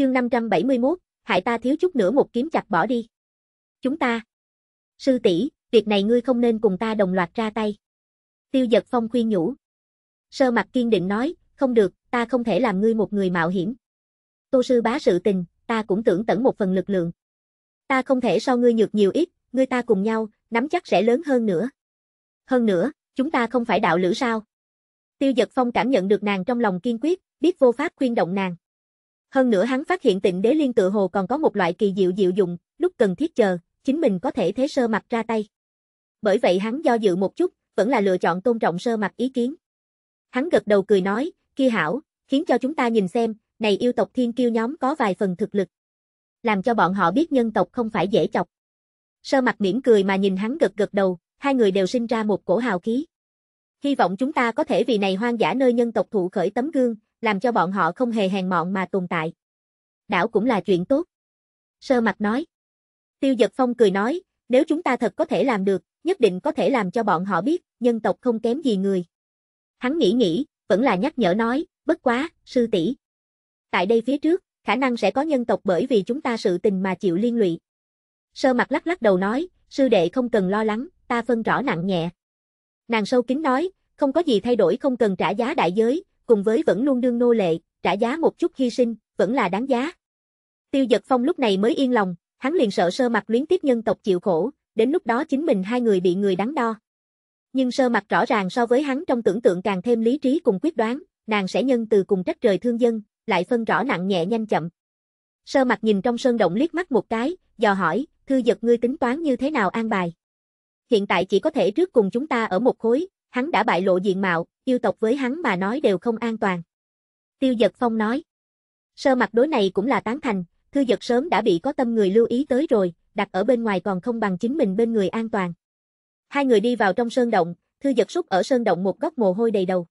Chương 571, hại ta thiếu chút nữa một kiếm chặt bỏ đi. Chúng ta. Sư tỷ, việc này ngươi không nên cùng ta đồng loạt ra tay. Tiêu giật phong khuyên nhủ. Sơ mặt kiên định nói, không được, ta không thể làm ngươi một người mạo hiểm. Tô sư bá sự tình, ta cũng tưởng tẩn một phần lực lượng. Ta không thể so ngươi nhược nhiều ít, ngươi ta cùng nhau, nắm chắc sẽ lớn hơn nữa. Hơn nữa, chúng ta không phải đạo lữ sao? Tiêu giật phong cảm nhận được nàng trong lòng kiên quyết, biết vô pháp khuyên động nàng. Hơn nữa hắn phát hiện tịnh đế liên tự hồ còn có một loại kỳ diệu diệu dụng, lúc cần thiết chờ, chính mình có thể thế sơ mặt ra tay. Bởi vậy hắn do dự một chút, vẫn là lựa chọn tôn trọng sơ mặt ý kiến. Hắn gật đầu cười nói, kia hảo, khiến cho chúng ta nhìn xem, này yêu tộc thiên kiêu nhóm có vài phần thực lực. Làm cho bọn họ biết nhân tộc không phải dễ chọc. Sơ mặt miễn cười mà nhìn hắn gật gật đầu, hai người đều sinh ra một cổ hào khí. Hy vọng chúng ta có thể vì này hoang dã nơi nhân tộc thụ khởi tấm gương, làm cho bọn họ không hề hèn mọn mà tồn tại. Đảo cũng là chuyện tốt. Sơ mặt nói. Tiêu giật phong cười nói, nếu chúng ta thật có thể làm được, nhất định có thể làm cho bọn họ biết, nhân tộc không kém gì người. Hắn nghĩ nghĩ, vẫn là nhắc nhở nói, bất quá, sư tỷ. Tại đây phía trước, khả năng sẽ có nhân tộc bởi vì chúng ta sự tình mà chịu liên lụy. Sơ mặt lắc lắc đầu nói, sư đệ không cần lo lắng, ta phân rõ nặng nhẹ. Nàng sâu kính nói, không có gì thay đổi không cần trả giá đại giới, cùng với vẫn luôn đương nô lệ, trả giá một chút hy sinh, vẫn là đáng giá. Tiêu giật phong lúc này mới yên lòng, hắn liền sợ sơ mặt luyến tiếp nhân tộc chịu khổ, đến lúc đó chính mình hai người bị người đắn đo. Nhưng sơ mặt rõ ràng so với hắn trong tưởng tượng càng thêm lý trí cùng quyết đoán, nàng sẽ nhân từ cùng trách trời thương dân, lại phân rõ nặng nhẹ nhanh chậm. Sơ mặt nhìn trong sơn động liếc mắt một cái, dò hỏi, thư giật ngươi tính toán như thế nào an bài. Hiện tại chỉ có thể trước cùng chúng ta ở một khối, hắn đã bại lộ diện mạo, yêu tộc với hắn mà nói đều không an toàn. Tiêu Dật Phong nói. Sơ mặt đối này cũng là tán thành, Thư Dật sớm đã bị có tâm người lưu ý tới rồi, đặt ở bên ngoài còn không bằng chính mình bên người an toàn. Hai người đi vào trong sơn động, Thư Dật xúc ở sơn động một góc mồ hôi đầy đầu.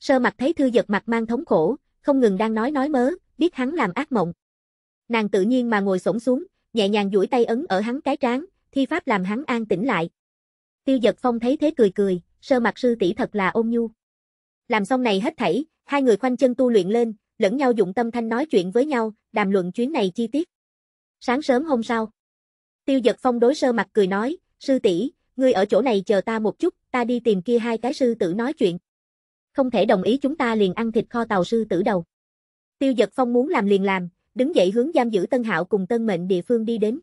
Sơ mặt thấy Thư Dật mặt mang thống khổ, không ngừng đang nói nói mớ, biết hắn làm ác mộng. Nàng tự nhiên mà ngồi xổm xuống, nhẹ nhàng duỗi tay ấn ở hắn cái trán, thi pháp làm hắn an tĩnh lại. Tiêu Dật Phong thấy thế cười cười, sơ mặt sư tỷ thật là ôn nhu. Làm xong này hết thảy, hai người khoanh chân tu luyện lên, lẫn nhau dụng tâm thanh nói chuyện với nhau, đàm luận chuyến này chi tiết. Sáng sớm hôm sau, Tiêu giật Phong đối sơ mặt cười nói, sư tỷ, ngươi ở chỗ này chờ ta một chút, ta đi tìm kia hai cái sư tử nói chuyện. Không thể đồng ý chúng ta liền ăn thịt kho tàu sư tử đầu. Tiêu giật Phong muốn làm liền làm, đứng dậy hướng giam giữ Tân Hạo cùng Tân Mệnh địa phương đi đến.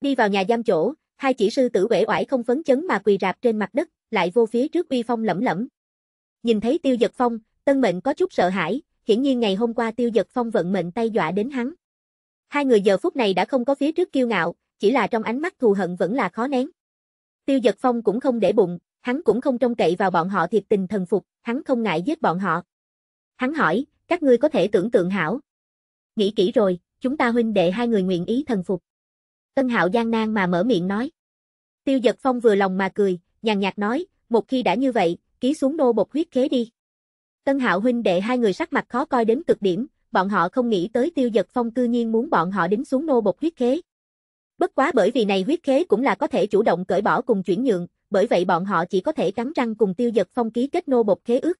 Đi vào nhà giam chỗ, hai chỉ sư tử uể oải không phấn chấn mà quỳ rạp trên mặt đất, lại vô phía trước uy phong lẫm lẫm. Nhìn thấy Tiêu giật Phong, Tân Mệnh có chút sợ hãi, hiển nhiên ngày hôm qua Tiêu giật Phong vận mệnh tay dọa đến hắn. Hai người giờ phút này đã không có phía trước kiêu ngạo, chỉ là trong ánh mắt thù hận vẫn là khó nén. Tiêu giật Phong cũng không để bụng, hắn cũng không trông cậy vào bọn họ thiệt tình thần phục, hắn không ngại giết bọn họ. Hắn hỏi, các ngươi có thể tưởng tượng hảo. Nghĩ kỹ rồi, chúng ta huynh đệ hai người nguyện ý thần phục. Tân Hạo gian nan mà mở miệng nói. Tiêu giật Phong vừa lòng mà cười, nhàn nhạt nói, một khi đã như vậy, ký xuống nô bột huyết kế đi. Tân Hạo huynh đệ hai người sắc mặt khó coi đến cực điểm, bọn họ không nghĩ tới tiêu giật phong cư nhiên muốn bọn họ đính xuống nô bột huyết kế Bất quá bởi vì này huyết kế cũng là có thể chủ động cởi bỏ cùng chuyển nhượng, bởi vậy bọn họ chỉ có thể cắn răng cùng tiêu giật phong ký kết nô bột khế ước.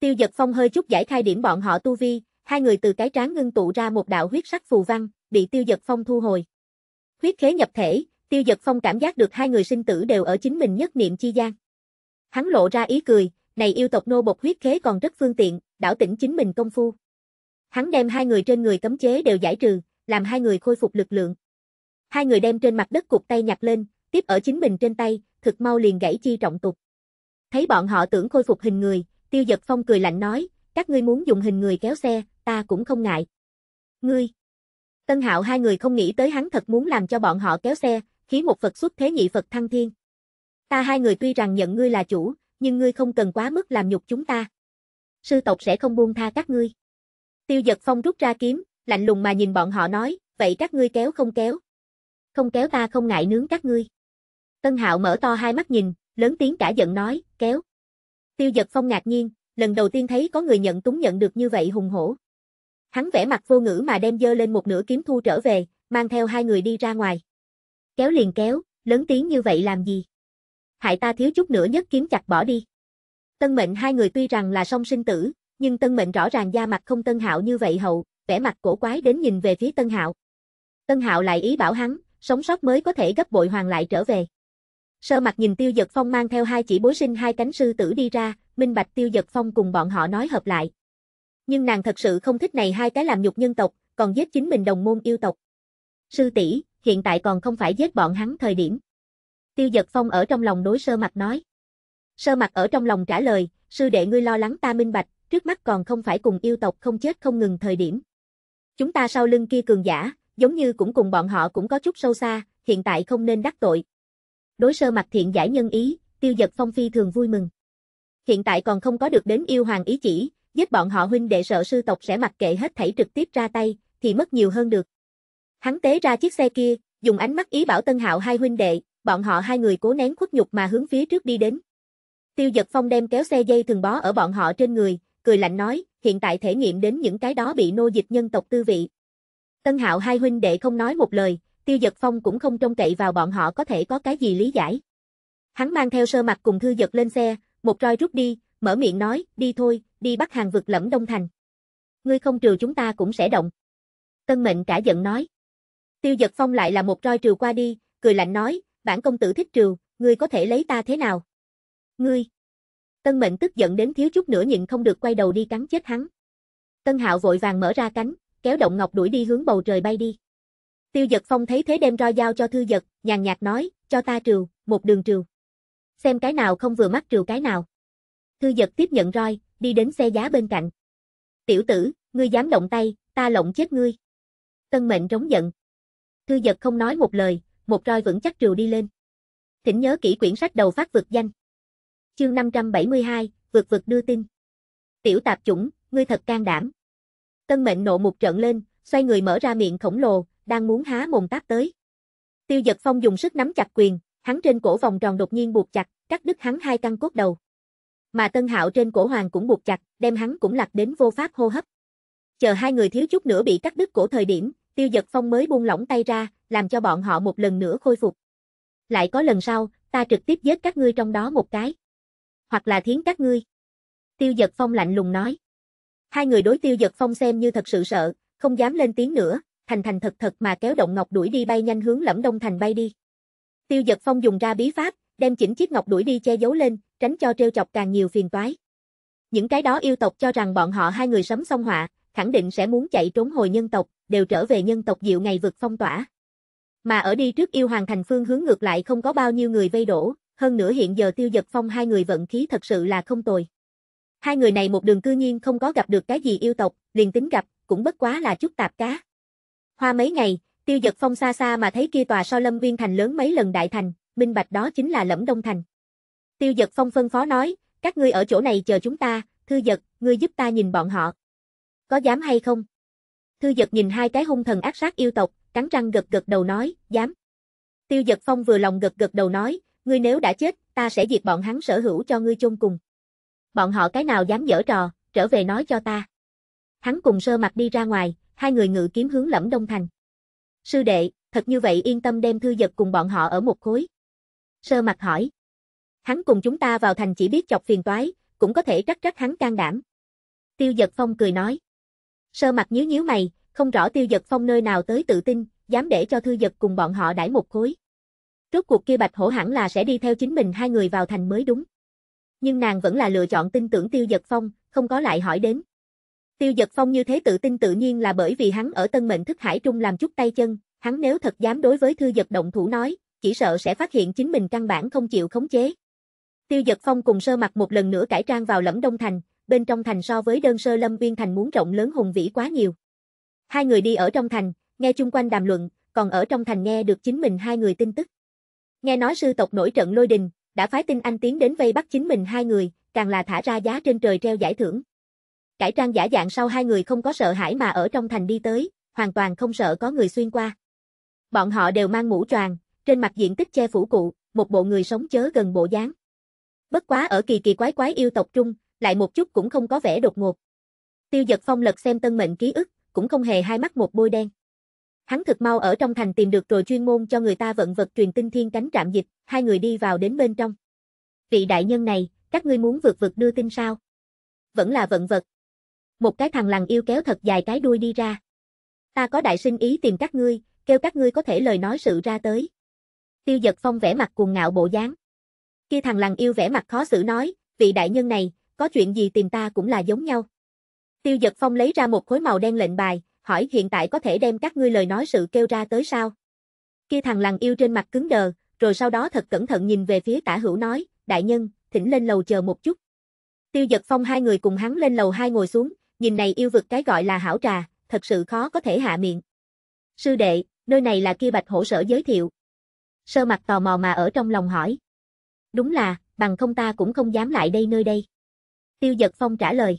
Tiêu giật phong hơi chút giải khai điểm bọn họ tu vi, hai người từ cái trán ngưng tụ ra một đạo huyết sắc phù văn, bị tiêu giật phong thu hồi. Huyết khế nhập thể, Tiêu Dật Phong cảm giác được hai người sinh tử đều ở chính mình nhất niệm chi gian. Hắn lộ ra ý cười, này yêu tộc nô bộc huyết khế còn rất phương tiện, đảo tỉnh chính mình công phu. Hắn đem hai người trên người cấm chế đều giải trừ, làm hai người khôi phục lực lượng. Hai người đem trên mặt đất cục tay nhặt lên, tiếp ở chính mình trên tay, thực mau liền gãy chi trọng tục. Thấy bọn họ tưởng khôi phục hình người, Tiêu Dật Phong cười lạnh nói, các ngươi muốn dùng hình người kéo xe, ta cũng không ngại. Ngươi. Tân Hạo hai người không nghĩ tới hắn thật muốn làm cho bọn họ kéo xe, khí một Phật xuất thế nhị Phật thăng thiên. Ta hai người tuy rằng nhận ngươi là chủ, nhưng ngươi không cần quá mức làm nhục chúng ta. Sư tộc sẽ không buông tha các ngươi. Tiêu giật phong rút ra kiếm, lạnh lùng mà nhìn bọn họ nói, vậy các ngươi kéo không kéo. Không kéo ta không ngại nướng các ngươi. Tân hạo mở to hai mắt nhìn, lớn tiếng cả giận nói, kéo. Tiêu giật phong ngạc nhiên, lần đầu tiên thấy có người nhận túng nhận được như vậy hùng hổ. Hắn vẽ mặt vô ngữ mà đem dơ lên một nửa kiếm thu trở về, mang theo hai người đi ra ngoài. Kéo liền kéo, lớn tiếng như vậy làm gì? Hại ta thiếu chút nữa nhất kiếm chặt bỏ đi. Tân mệnh hai người tuy rằng là song sinh tử, nhưng tân mệnh rõ ràng da mặt không tân hạo như vậy hậu, vẻ mặt cổ quái đến nhìn về phía tân hạo. Tân hạo lại ý bảo hắn, sống sót mới có thể gấp bội hoàng lại trở về. Sơ mặt nhìn tiêu giật phong mang theo hai chỉ bối sinh hai cánh sư tử đi ra, minh bạch tiêu giật phong cùng bọn họ nói hợp lại. Nhưng nàng thật sự không thích này hai cái làm nhục nhân tộc, còn giết chính mình đồng môn yêu tộc. Sư tỷ hiện tại còn không phải giết bọn hắn thời điểm. Tiêu giật phong ở trong lòng đối sơ mặt nói. Sơ mặt ở trong lòng trả lời, sư đệ ngươi lo lắng ta minh bạch, trước mắt còn không phải cùng yêu tộc không chết không ngừng thời điểm. Chúng ta sau lưng kia cường giả, giống như cũng cùng bọn họ cũng có chút sâu xa, hiện tại không nên đắc tội. Đối sơ mặt thiện giải nhân ý, tiêu giật phong phi thường vui mừng. Hiện tại còn không có được đến yêu hoàng ý chỉ, giết bọn họ huynh đệ sợ sư tộc sẽ mặc kệ hết thảy trực tiếp ra tay, thì mất nhiều hơn được. Hắn tế ra chiếc xe kia, dùng ánh mắt ý bảo Tân Hạo hai huynh đệ, bọn họ hai người cố nén khuất nhục mà hướng phía trước đi đến. Tiêu Dật Phong đem kéo xe dây thường bó ở bọn họ trên người, cười lạnh nói, hiện tại thể nghiệm đến những cái đó bị nô dịch nhân tộc tư vị. Tân Hạo hai huynh đệ không nói một lời, Tiêu Dật Phong cũng không trông cậy vào bọn họ có thể có cái gì lý giải. Hắn mang theo sơ mặt cùng thư giật lên xe, một roi rút đi, mở miệng nói, đi thôi, đi bắt hàng vực lẫm Đông Thành. Ngươi không trừ chúng ta cũng sẽ động. Tân Mệnh cả giận nói. Tiêu giật phong lại là một roi trừ qua đi, cười lạnh nói, bản công tử thích trừ, ngươi có thể lấy ta thế nào? Ngươi! Tân mệnh tức giận đến thiếu chút nữa nhịn không được quay đầu đi cắn chết hắn. Tân hạo vội vàng mở ra cánh, kéo động ngọc đuổi đi hướng bầu trời bay đi. Tiêu giật phong thấy thế đem roi dao cho thư giật, nhàn nhạt nói, cho ta trừ, một đường trừ. Xem cái nào không vừa mắt trừ cái nào. Thư giật tiếp nhận roi, đi đến xe giá bên cạnh. Tiểu tử, ngươi dám động tay, ta lộng chết ngươi. Tân mệnh trống giận, Thư giật không nói một lời, một roi vững chắc triều đi lên. Thỉnh nhớ kỹ quyển sách đầu phát vượt danh. Chương 572, vượt vượt đưa tin. Tiểu tạp chủng, ngươi thật can đảm. Tân mệnh nộ một trận lên, xoay người mở ra miệng khổng lồ, đang muốn há mồm táp tới. Tiêu giật phong dùng sức nắm chặt quyền, hắn trên cổ vòng tròn đột nhiên buộc chặt, cắt đứt hắn hai căn cốt đầu. Mà tân hạo trên cổ hoàng cũng buộc chặt, đem hắn cũng lạc đến vô pháp hô hấp. Chờ hai người thiếu chút nữa bị cắt đứt cổ thời điểm, Tiêu Giật Phong mới buông lỏng tay ra, làm cho bọn họ một lần nữa khôi phục. Lại có lần sau, ta trực tiếp giết các ngươi trong đó một cái. Hoặc là thiến các ngươi. Tiêu Giật Phong lạnh lùng nói. Hai người đối Tiêu Giật Phong xem như thật sự sợ, không dám lên tiếng nữa, thành thành thật thật mà kéo động ngọc đuổi đi bay nhanh hướng lẫm đông thành bay đi. Tiêu Giật Phong dùng ra bí pháp, đem chỉnh chiếc ngọc đuổi đi che giấu lên, tránh cho treo chọc càng nhiều phiền toái. Những cái đó yêu tộc cho rằng bọn họ hai người sấm xong họa, khẳng định sẽ muốn chạy trốn hồi nhân tộc, đều trở về nhân tộc Diệu ngày vực phong tỏa. Mà ở đi trước yêu hoàng thành phương hướng ngược lại không có bao nhiêu người vây đổ, hơn nữa hiện giờ tiêu giật phong hai người vận khí thật sự là không tồi. Hai người này một đường cư nhiên không có gặp được cái gì yêu tộc, liền tính gặp, cũng bất quá là chút tạp cá. Hoa mấy ngày, tiêu giật phong xa xa mà thấy kia tòa so lâm viên thành lớn mấy lần đại thành, minh bạch đó chính là lẫm đông thành. Tiêu giật phong phân phó nói, các ngươi ở chỗ này chờ chúng ta, thư giật, ngươi giúp ta nhìn bọn họ. Có dám hay không? Thư giật nhìn hai cái hung thần ác sát yêu tộc, cắn răng gật gật đầu nói, dám. Tiêu giật phong vừa lòng gật gật đầu nói, ngươi nếu đã chết, ta sẽ diệt bọn hắn sở hữu cho ngươi chôn cùng. Bọn họ cái nào dám dở trò, trở về nói cho ta. Hắn cùng sơ mặt đi ra ngoài, hai người ngự kiếm hướng lẫm đông thành. Sư đệ, thật như vậy yên tâm đem thư giật cùng bọn họ ở một khối. Sơ mặt hỏi. Hắn cùng chúng ta vào thành chỉ biết chọc phiền toái, cũng có thể trắc trắc hắn can đảm. Tiêu giật phong cười nói. Sơ mặt nhíu nhíu mày, không rõ tiêu giật phong nơi nào tới tự tin, dám để cho thư giật cùng bọn họ đãi một khối. Rốt cuộc kia bạch hổ hẳn là sẽ đi theo chính mình hai người vào thành mới đúng. Nhưng nàng vẫn là lựa chọn tin tưởng tiêu giật phong, không có lại hỏi đến. Tiêu giật phong như thế tự tin tự nhiên là bởi vì hắn ở tân mệnh thức hải trung làm chút tay chân, hắn nếu thật dám đối với thư giật động thủ nói, chỉ sợ sẽ phát hiện chính mình căn bản không chịu khống chế. Tiêu giật phong cùng sơ mặt một lần nữa cải trang vào lẫm đông thành, bên trong thành so với đơn sơ lâm viên thành muốn rộng lớn hùng vĩ quá nhiều. Hai người đi ở trong thành, nghe chung quanh đàm luận, còn ở trong thành nghe được chính mình hai người tin tức. Nghe nói sư tộc nổi trận lôi đình, đã phái tin anh tiến đến vây bắt chính mình hai người, càng là thả ra giá trên trời treo giải thưởng. Cải trang giả dạng sau hai người không có sợ hãi mà ở trong thành đi tới, hoàn toàn không sợ có người xuyên qua. Bọn họ đều mang mũ choàng, trên mặt diện tích che phủ cụ, một bộ người sống chớ gần bộ dáng. Bất quá ở kỳ kỳ quái quái yêu tộc trung, lại một chút cũng không có vẻ đột ngột. Tiêu Dật Phong lật xem tân mệnh ký ức, cũng không hề hai mắt một bôi đen. Hắn thực mau ở trong thành tìm được rồi chuyên môn cho người ta vận vật truyền tinh thiên cánh trạm dịch, hai người đi vào đến bên trong. Vị đại nhân này, các ngươi muốn vượt vượt đưa tin sao? Vẫn là vận vật. Một cái thằng lằn yêu kéo thật dài cái đuôi đi ra. Ta có đại sinh ý tìm các ngươi, kêu các ngươi có thể lời nói sự ra tới. Tiêu giật phong vẻ mặt cuồng ngạo bộ dáng. Kia thằng lằn yêu vẻ mặt khó xử nói, vị đại nhân này, có chuyện gì tìm ta cũng là giống nhau. Tiêu giật phong lấy ra một khối màu đen lệnh bài, hỏi hiện tại có thể đem các ngươi lời nói sự kêu ra tới sao? Kia thằng lằng yêu trên mặt cứng đờ, rồi sau đó thật cẩn thận nhìn về phía tả hữu nói, đại nhân, thỉnh lên lầu chờ một chút. Tiêu giật phong hai người cùng hắn lên lầu hai ngồi xuống, nhìn này yêu vực cái gọi là hảo trà, thật sự khó có thể hạ miệng. Sư đệ, nơi này là kia bạch hổ sở giới thiệu. Sơ mặt tò mò mà ở trong lòng hỏi. Đúng là, bằng không ta cũng không dám lại đây nơi đây. Tiêu giật phong trả lời.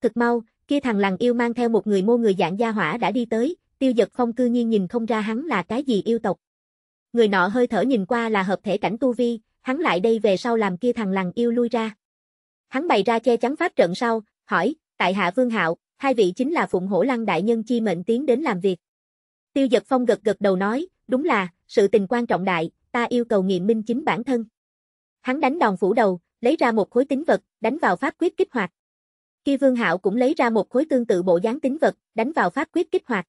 Thực mau, kia thằng làng yêu mang theo một người mô người dạng gia hỏa đã đi tới, tiêu giật phong cư nhiên nhìn không ra hắn là cái gì yêu tộc. Người nọ hơi thở nhìn qua là hợp thể cảnh tu vi, hắn lại đây về sau làm kia thằng làng yêu lui ra. Hắn bày ra che chắn pháp trận sau, hỏi, tại hạ vương hạo, hai vị chính là phụng hổ lăng đại nhân chi mệnh tiến đến làm việc. Tiêu giật phong gật gật đầu nói, đúng là, sự tình quan trọng đại, ta yêu cầu nghiệm minh chính bản thân. Hắn đánh đòn phủ đầu, lấy ra một khối tính vật, đánh vào pháp quyết kích hoạt kia Vương Hạo cũng lấy ra một khối tương tự bộ dáng tính vật, đánh vào pháp quyết kích hoạt.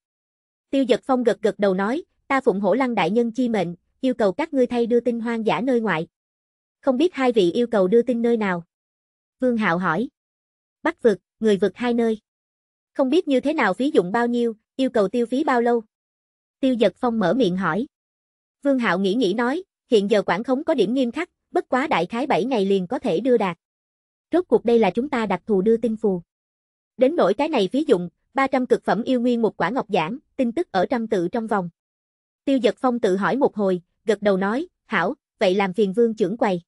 Tiêu Dật Phong gật gật đầu nói, ta phụng hổ lăng đại nhân chi mệnh, yêu cầu các ngươi thay đưa tin hoang dã nơi ngoại. Không biết hai vị yêu cầu đưa tin nơi nào? Vương Hạo hỏi. Bắc vực, người vực hai nơi. Không biết như thế nào phí dụng bao nhiêu, yêu cầu tiêu phí bao lâu? Tiêu Dật Phong mở miệng hỏi. Vương Hạo nghĩ nghĩ nói, hiện giờ quản khống có điểm nghiêm khắc, bất quá đại khái 7 ngày liền có thể đưa đạt rốt cuộc đây là chúng ta đặc thù đưa tin phù. Đến nỗi cái này ví dụ, 300 cực phẩm yêu nguyên một quả ngọc giản, tin tức ở trăm tự trong vòng. Tiêu giật phong tự hỏi một hồi, gật đầu nói, hảo, vậy làm phiền vương trưởng quầy.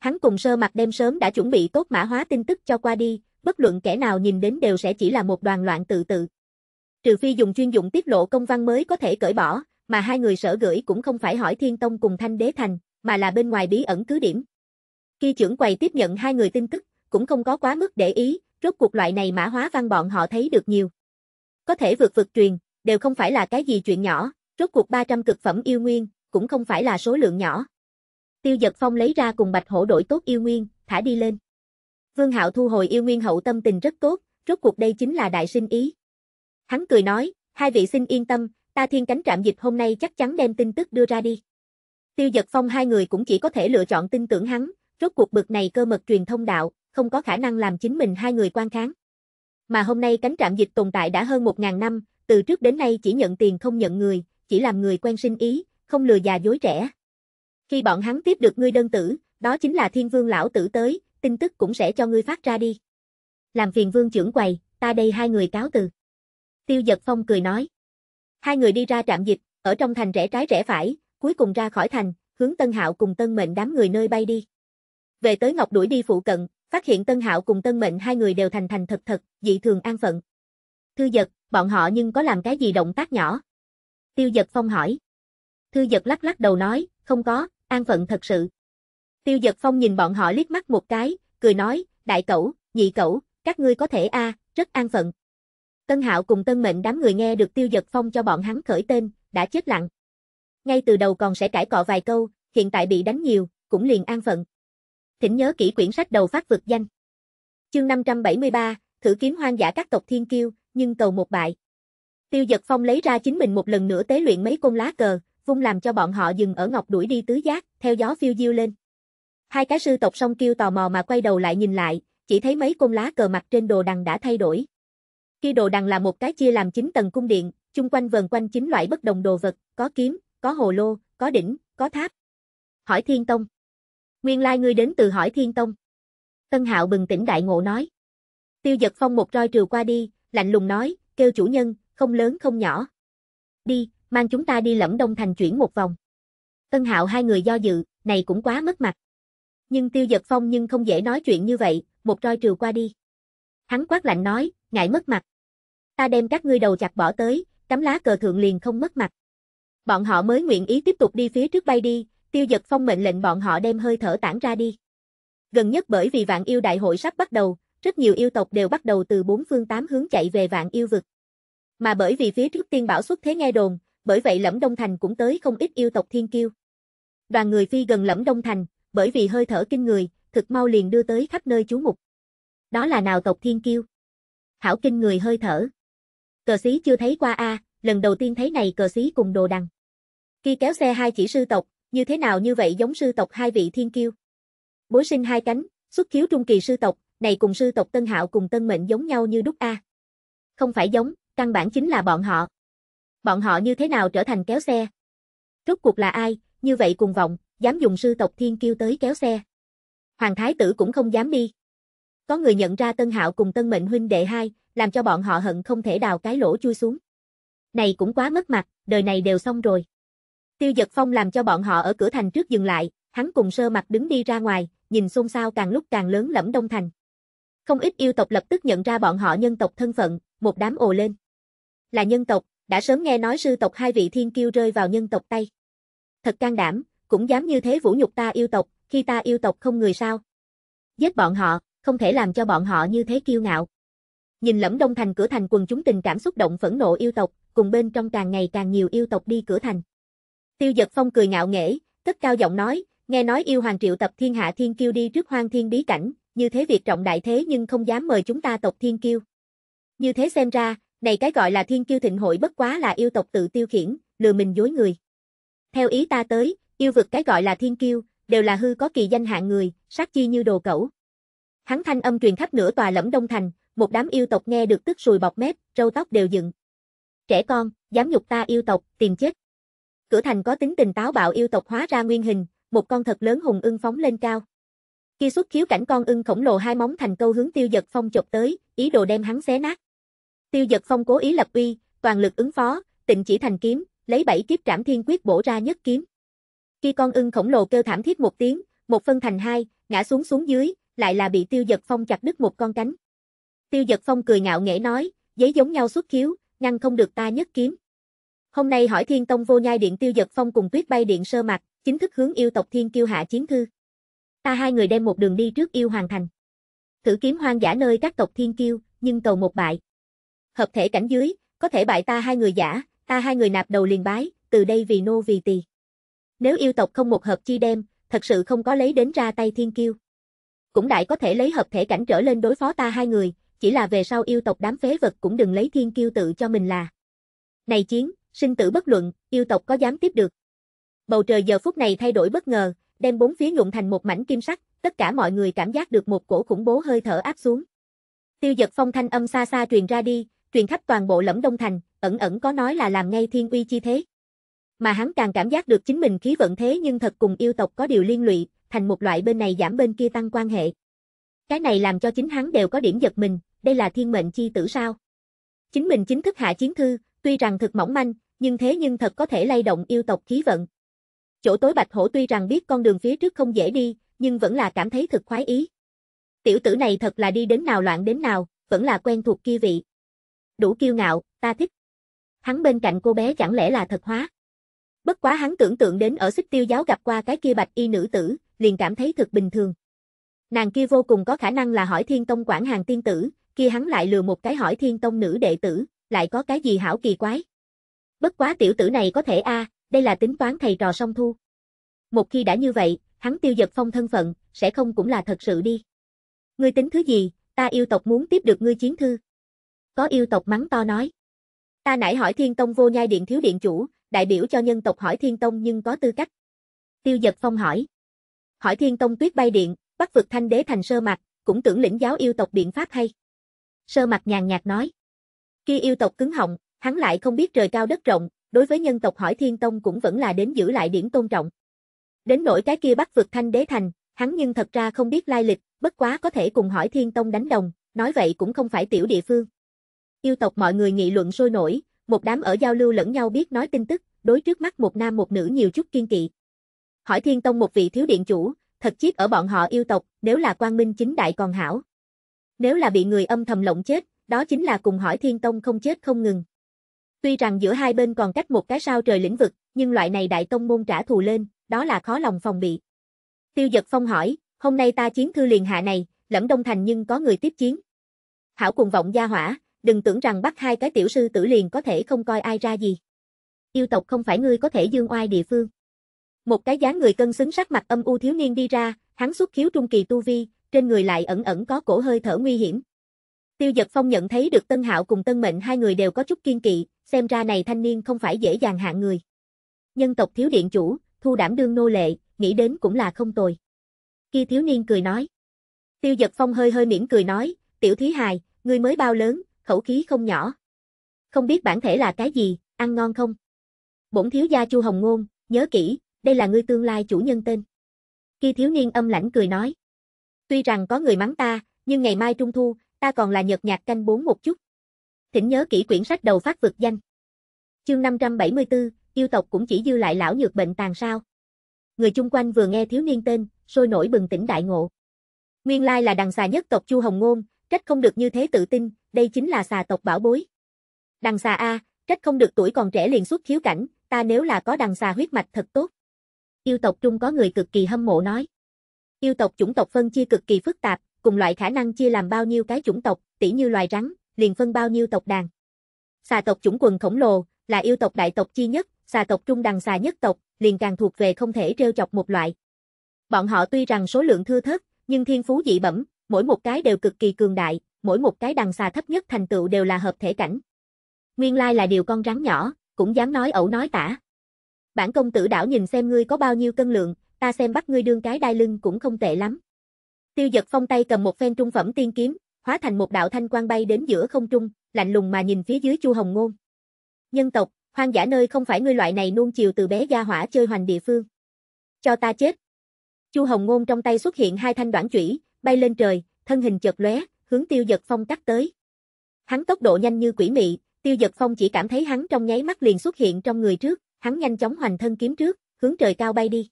Hắn cùng sơ mặt đêm sớm đã chuẩn bị tốt mã hóa tin tức cho qua đi, bất luận kẻ nào nhìn đến đều sẽ chỉ là một đoàn loạn tự tự. Trừ phi dùng chuyên dụng tiết lộ công văn mới có thể cởi bỏ, mà hai người sở gửi cũng không phải hỏi Thiên Tông cùng Thanh Đế Thành, mà là bên ngoài bí ẩn cứ điểm. Khi trưởng quầy tiếp nhận hai người tin tức, cũng không có quá mức để ý, rốt cuộc loại này mã hóa văn bọn họ thấy được nhiều. Có thể vượt vượt truyền, đều không phải là cái gì chuyện nhỏ, rốt cuộc 300 cực phẩm yêu nguyên, cũng không phải là số lượng nhỏ. Tiêu Dật Phong lấy ra cùng Bạch Hổ đổi tốt yêu nguyên, thả đi lên. Vương Hạo thu hồi yêu nguyên hậu tâm tình rất tốt, rốt cuộc đây chính là đại sinh ý. Hắn cười nói, hai vị xin yên tâm, ta thiên cánh trạm dịch hôm nay chắc chắn đem tin tức đưa ra đi. Tiêu Dật Phong hai người cũng chỉ có thể lựa chọn tin tưởng hắn, rốt cuộc bực này cơ mật truyền thông đạo, không có khả năng làm chính mình hai người quan kháng. Mà hôm nay cánh trạm dịch tồn tại đã hơn 1.000 năm, từ trước đến nay chỉ nhận tiền không nhận người, chỉ làm người quen sinh ý, không lừa già dối trẻ. Khi bọn hắn tiếp được ngươi đơn tử, đó chính là thiên vương lão tử tới, tin tức cũng sẽ cho ngươi phát ra đi. Làm phiền vương trưởng quầy, ta đây hai người cáo từ. Tiêu giật phong cười nói. Hai người đi ra trạm dịch, ở trong thành rẽ trái rẽ phải, cuối cùng ra khỏi thành, hướng Tân Hạo cùng Tân Mệnh đám người nơi bay đi. Về tới Ngọc đuổi đi phụ cận, phát hiện Tân Hạo cùng Tân Mệnh hai người đều thành thành thật thật, dị thường an phận. Thư giật, bọn họ nhưng có làm cái gì động tác nhỏ? Tiêu giật phong hỏi. Thư giật lắc lắc đầu nói, không có, an phận thật sự. Tiêu giật phong nhìn bọn họ liếc mắt một cái, cười nói, đại cẩu, nhị cẩu, các ngươi có thể a, rất an phận. Tân Hạo cùng Tân Mệnh đám người nghe được Tiêu Giật Phong cho bọn hắn khởi tên, đã chết lặng. Ngay từ đầu còn sẽ cãi cọ vài câu, hiện tại bị đánh nhiều, cũng liền an phận thỉnh nhớ kỹ quyển sách đầu phát vực danh. Chương 573, thử kiếm hoang dã các tộc thiên kiêu, nhưng cầu một bại. Tiêu Dật Phong lấy ra chính mình một lần nữa tế luyện mấy côn lá cờ, vung làm cho bọn họ dừng ở ngọc đuổi đi tứ giác, theo gió phiêu diêu lên. Hai cái sư tộc song kiêu tò mò mà quay đầu lại nhìn lại, chỉ thấy mấy côn lá cờ mặt trên đồ đằng đã thay đổi. khi đồ đằng là một cái chia làm chín tầng cung điện, chung quanh vần quanh chín loại bất đồng đồ vật, có kiếm, có hồ lô, có đỉnh, có tháp. Hỏi Thiên Tông. Nguyên lai ngươi đến từ hỏi thiên tông. Tân hạo bừng tỉnh đại ngộ nói. Tiêu giật phong một roi trừ qua đi, lạnh lùng nói, kêu chủ nhân, không lớn không nhỏ. Đi, mang chúng ta đi lẫm đông thành chuyển một vòng. Tân hạo hai người do dự, này cũng quá mất mặt. Nhưng tiêu giật phong nhưng không dễ nói chuyện như vậy, một roi trừ qua đi. Hắn quát lạnh nói, ngại mất mặt. Ta đem các ngươi đầu chặt bỏ tới, cắm lá cờ thượng liền không mất mặt. Bọn họ mới nguyện ý tiếp tục đi phía trước bay đi, Tiêu Dật Phong mệnh lệnh bọn họ đem hơi thở tản ra đi. Gần nhất bởi vì vạn yêu đại hội sắp bắt đầu, rất nhiều yêu tộc đều bắt đầu từ bốn phương tám hướng chạy về vạn yêu vực. Mà bởi vì phía trước tiên bảo xuất thế nghe đồn, bởi vậy Lẫm Đông Thành cũng tới không ít yêu tộc thiên kiêu. Đoàn người phi gần Lẫm Đông Thành, bởi vì hơi thở kinh người, thực mau liền đưa tới khắp nơi chú mục. Đó là nào tộc thiên kiêu? Hảo kinh người hơi thở. Cờ xí chưa thấy qua a, à, lần đầu tiên thấy này cờ xí cùng đồ đằng. Khi kéo xe hai chỉ sư tộc, như thế nào như vậy giống sư tộc hai vị thiên kiêu. Bối sinh hai cánh, xuất khiếu trung kỳ sư tộc, này cùng sư tộc Tân Hạo cùng Tân Mệnh giống nhau như đúc A. Không phải giống, căn bản chính là bọn họ. Bọn họ như thế nào trở thành kéo xe? Rốt cuộc là ai, như vậy cùng vọng, dám dùng sư tộc thiên kiêu tới kéo xe. Hoàng Thái Tử cũng không dám đi. Có người nhận ra Tân Hạo cùng Tân Mệnh huynh đệ hai, làm cho bọn họ hận không thể đào cái lỗ chui xuống. Này cũng quá mất mặt, đời này đều xong rồi. Tiêu Dật Phong làm cho bọn họ ở cửa thành trước dừng lại, hắn cùng sơ mặt đứng đi ra ngoài, nhìn xôn xao càng lúc càng lớn lẫm đông thành. Không ít yêu tộc lập tức nhận ra bọn họ nhân tộc thân phận, một đám ồ lên. Là nhân tộc, đã sớm nghe nói sư tộc hai vị thiên kiêu rơi vào nhân tộc tay. Thật can đảm, cũng dám như thế vũ nhục ta yêu tộc, khi ta yêu tộc không người sao. Giết bọn họ, không thể làm cho bọn họ như thế kiêu ngạo. Nhìn lẫm đông thành cửa thành quần chúng tình cảm xúc động phẫn nộ yêu tộc, cùng bên trong càng ngày càng nhiều yêu tộc đi cửa thành. Tiêu giật phong cười ngạo nghễ, tất cao giọng nói, nghe nói yêu hoàng triệu tập thiên hạ thiên kiêu đi trước hoang thiên bí cảnh, như thế việc trọng đại thế nhưng không dám mời chúng ta tộc thiên kiêu. Như thế xem ra, này cái gọi là thiên kiêu thịnh hội bất quá là yêu tộc tự tiêu khiển, lừa mình dối người. Theo ý ta tới, yêu vực cái gọi là thiên kiêu, đều là hư có kỳ danh hạng người, sát chi như đồ cẩu. Hắn thanh âm truyền khắp nửa tòa lẫm đông thành, một đám yêu tộc nghe được tức sùi bọc mép, râu tóc đều dựng. Trẻ con, dám nhục ta yêu tộc, tìm chết cửa thành có tính tình táo bạo yêu tộc hóa ra nguyên hình, một con thật lớn hùng ưng phóng lên cao. Khi xuất khiếu cảnh con ưng khổng lồ hai móng thành câu hướng Tiêu Dật Phong chộp tới, ý đồ đem hắn xé nát. Tiêu Dật Phong cố ý lập uy, toàn lực ứng phó, tịnh chỉ thành kiếm, lấy bảy kiếp trảm thiên quyết bổ ra nhất kiếm. Khi con ưng khổng lồ kêu thảm thiết một tiếng, một phân thành hai, ngã xuống xuống dưới, lại là bị Tiêu Dật Phong chặt đứt một con cánh. Tiêu Dật Phong cười ngạo nghễ nói, giấy giống nhau xuất khiếu, ngăn không được ta nhất kiếm. Hôm nay hỏi Thiên Tông vô nhai điện tiêu giật phong cùng tuyết bay điện sơ mặt, chính thức hướng yêu tộc Thiên kiêu hạ chiến thư. Ta hai người đem một đường đi trước yêu hoàn thành. Thử kiếm hoang giả nơi các tộc Thiên kiêu, nhưng cầu một bại. Hợp thể cảnh dưới, có thể bại ta hai người giả, ta hai người nạp đầu liền bái, từ đây vì nô vì tỳ. Nếu yêu tộc không một hợp chi đem, thật sự không có lấy đến ra tay Thiên kiêu. Cũng đại có thể lấy hợp thể cảnh trở lên đối phó ta hai người, chỉ là về sau yêu tộc đám phế vật cũng đừng lấy Thiên kiêu tự cho mình là. Này chiến, sinh tử bất luận, yêu tộc có dám tiếp được. Bầu trời giờ phút này thay đổi bất ngờ, đem bốn phía nhuộm thành một mảnh kim sắc, tất cả mọi người cảm giác được một cổ khủng bố hơi thở áp xuống. Tiêu giật phong thanh âm xa xa truyền ra đi, truyền khắp toàn bộ lẫm đông thành, ẩn ẩn có nói là làm ngay thiên uy chi thế. Mà hắn càng cảm giác được chính mình khí vận thế nhưng thật cùng yêu tộc có điều liên lụy, thành một loại bên này giảm bên kia tăng quan hệ. Cái này làm cho chính hắn đều có điểm giật mình, đây là thiên mệnh chi tử sao. Chính mình chính thức hạ chiến thư, tuy rằng thực mỏng manh, nhưng thế nhưng thật có thể lay động yêu tộc khí vận. Chỗ tối bạch hổ tuy rằng biết con đường phía trước không dễ đi, nhưng vẫn là cảm thấy thực khoái ý. Tiểu tử này thật là đi đến nào loạn đến nào, vẫn là quen thuộc kia vị. Đủ kiêu ngạo, ta thích. Hắn bên cạnh cô bé chẳng lẽ là thật hóa. Bất quá hắn tưởng tượng đến ở xích tiêu giáo gặp qua cái kia bạch y nữ tử, liền cảm thấy thực bình thường. Nàng kia vô cùng có khả năng là hỏi thiên tông quản hàng tiên tử, kia hắn lại lừa một cái hỏi thiên tông nữ đệ tử, lại có cái gì hảo kỳ quái. Bất quá tiểu tử này có thể a, à, đây là tính toán thầy trò song thu. Một khi đã như vậy, hắn tiêu giật phong thân phận, sẽ không cũng là thật sự đi. Ngươi tính thứ gì, ta yêu tộc muốn tiếp được ngươi chiến thư. Có yêu tộc mắng to nói. Ta nãy hỏi thiên tông vô nhai điện thiếu điện chủ, đại biểu cho nhân tộc hỏi thiên tông nhưng có tư cách. Tiêu giật phong hỏi. Hỏi thiên tông tuyết bay điện, bắt vực thanh đế thành sơ mặt, cũng tưởng lĩnh giáo yêu tộc biện pháp hay. Sơ mặt nhàn nhạt nói. Khi yêu tộc cứng họng, hắn lại không biết trời cao đất rộng, đối với nhân tộc hỏi thiên tông cũng vẫn là đến giữ lại điểm tôn trọng. Đến nỗi cái kia bắt vượt thanh đế thành, hắn nhưng thật ra không biết lai lịch, bất quá có thể cùng hỏi thiên tông đánh đồng, nói vậy cũng không phải tiểu địa phương. Yêu tộc mọi người nghị luận sôi nổi, một đám ở giao lưu lẫn nhau biết nói tin tức, đối trước mắt một nam một nữ nhiều chút kiên kỵ. Hỏi thiên tông một vị thiếu điện chủ, thật chiếc ở bọn họ yêu tộc, nếu là quan minh chính đại còn hảo. Nếu là bị người âm thầm lộng chết, đó chính là cùng hỏi thiên tông không chết không ngừng. Tuy rằng giữa hai bên còn cách một cái sao trời lĩnh vực, nhưng loại này đại tông môn trả thù lên, đó là khó lòng phòng bị. Tiêu giật phong hỏi, hôm nay ta chiến thư liền hạ này, lẫm đông thành nhưng có người tiếp chiến. Hảo cùng vọng gia hỏa, đừng tưởng rằng bắt hai cái tiểu sư tử liền có thể không coi ai ra gì. Yêu tộc không phải ngươi có thể dương oai địa phương. Một cái dáng người cân xứng sắc mặt âm u thiếu niên đi ra, hắn xuất khiếu trung kỳ tu vi, trên người lại ẩn ẩn có cổ hơi thở nguy hiểm, Tiêu Dật Phong nhận thấy được Tân Hạo cùng Tân Mệnh hai người đều có chút kiên kỵ, xem ra này thanh niên không phải dễ dàng hạ người. Nhân tộc thiếu điện chủ, thu đảm đương nô lệ, nghĩ đến cũng là không tồi. Kia thiếu niên cười nói. Tiêu Dật Phong hơi hơi mỉm cười nói, tiểu thí hài, ngươi mới bao lớn, khẩu khí không nhỏ. Không biết bản thể là cái gì, ăn ngon không? Bổn thiếu gia Chu Hồng Ngôn, nhớ kỹ, đây là ngươi tương lai chủ nhân tên. Kia thiếu niên âm lãnh cười nói. Tuy rằng có người mắng ta, nhưng ngày mai trung thu, ta còn là nhật nhạt canh bốn một chút. Thỉnh nhớ kỹ quyển sách đầu phát vực danh. Chương 574, yêu tộc cũng chỉ dư lại lão nhược bệnh tàn sao. Người chung quanh vừa nghe thiếu niên tên, sôi nổi bừng tỉnh đại ngộ. Nguyên lai là đằng xà nhất tộc Chu Hồng Ngôn, trách không được như thế tự tin, đây chính là xà tộc bảo bối. Đằng xà A, trách không được tuổi còn trẻ liền xuất khiếu cảnh, ta nếu là có đằng xà huyết mạch thật tốt. Yêu tộc trung có người cực kỳ hâm mộ nói. Yêu tộc chủng tộc phân chia cực kỳ phức tạp, cùng loại khả năng chia làm bao nhiêu cái chủng tộc, tỉ như loài rắn, liền phân bao nhiêu tộc đàn. Xà tộc chủng quần khổng lồ, là yêu tộc đại tộc chi nhất, xà tộc trung đằng xà nhất tộc, liền càng thuộc về không thể trêu chọc một loại. Bọn họ tuy rằng số lượng thưa thớt, nhưng thiên phú dị bẩm, mỗi một cái đều cực kỳ cường đại, mỗi một cái đằng xà thấp nhất thành tựu đều là hợp thể cảnh. Nguyên lai là điều con rắn nhỏ, cũng dám nói ẩu nói tả. Bản công tử đảo nhìn xem ngươi có bao nhiêu cân lượng, ta xem bắt ngươi đương cái đai lưng cũng không tệ lắm. Tiêu giật phong tay cầm một phen trung phẩm tiên kiếm, hóa thành một đạo thanh quang bay đến giữa không trung, lạnh lùng mà nhìn phía dưới Chu Hồng Ngôn. Nhân tộc, hoang dã nơi không phải ngươi loại này nuông chiều từ bé gia hỏa chơi hoành địa phương. Cho ta chết. Chu Hồng Ngôn trong tay xuất hiện hai thanh đoạn chủy, bay lên trời, thân hình chợt lóe, hướng Tiêu Giật Phong cắt tới. Hắn tốc độ nhanh như quỷ mị, Tiêu Giật Phong chỉ cảm thấy hắn trong nháy mắt liền xuất hiện trong người trước, hắn nhanh chóng hoành thân kiếm trước, hướng trời cao bay đi.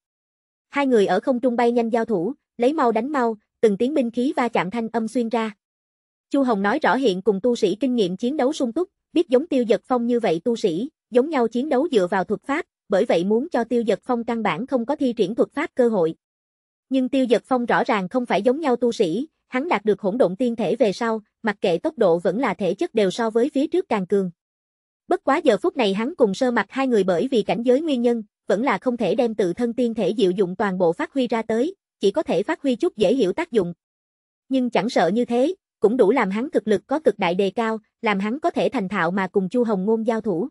Hai người ở không trung bay nhanh giao thủ, lấy mau đánh mau, từng tiếng binh khí va chạm thanh âm xuyên ra. Chu Hồng nói rõ hiện cùng tu sĩ kinh nghiệm chiến đấu sung túc, biết giống Tiêu giật Phong như vậy tu sĩ, giống nhau chiến đấu dựa vào thuật pháp, bởi vậy muốn cho Tiêu giật Phong căn bản không có thi triển thuật pháp cơ hội. Nhưng Tiêu giật Phong rõ ràng không phải giống nhau tu sĩ, hắn đạt được hỗn độn tiên thể về sau, mặc kệ tốc độ vẫn là thể chất đều so với phía trước càng cường. Bất quá giờ phút này hắn cùng sơ mặt hai người bởi vì cảnh giới nguyên nhân, vẫn là không thể đem tự thân tiên thể diệu dụng toàn bộ phát huy ra tới, chỉ có thể phát huy chút dễ hiểu tác dụng. Nhưng chẳng sợ như thế, cũng đủ làm hắn thực lực có cực đại đề cao, làm hắn có thể thành thạo mà cùng Chu Hồng Ngôn giao thủ.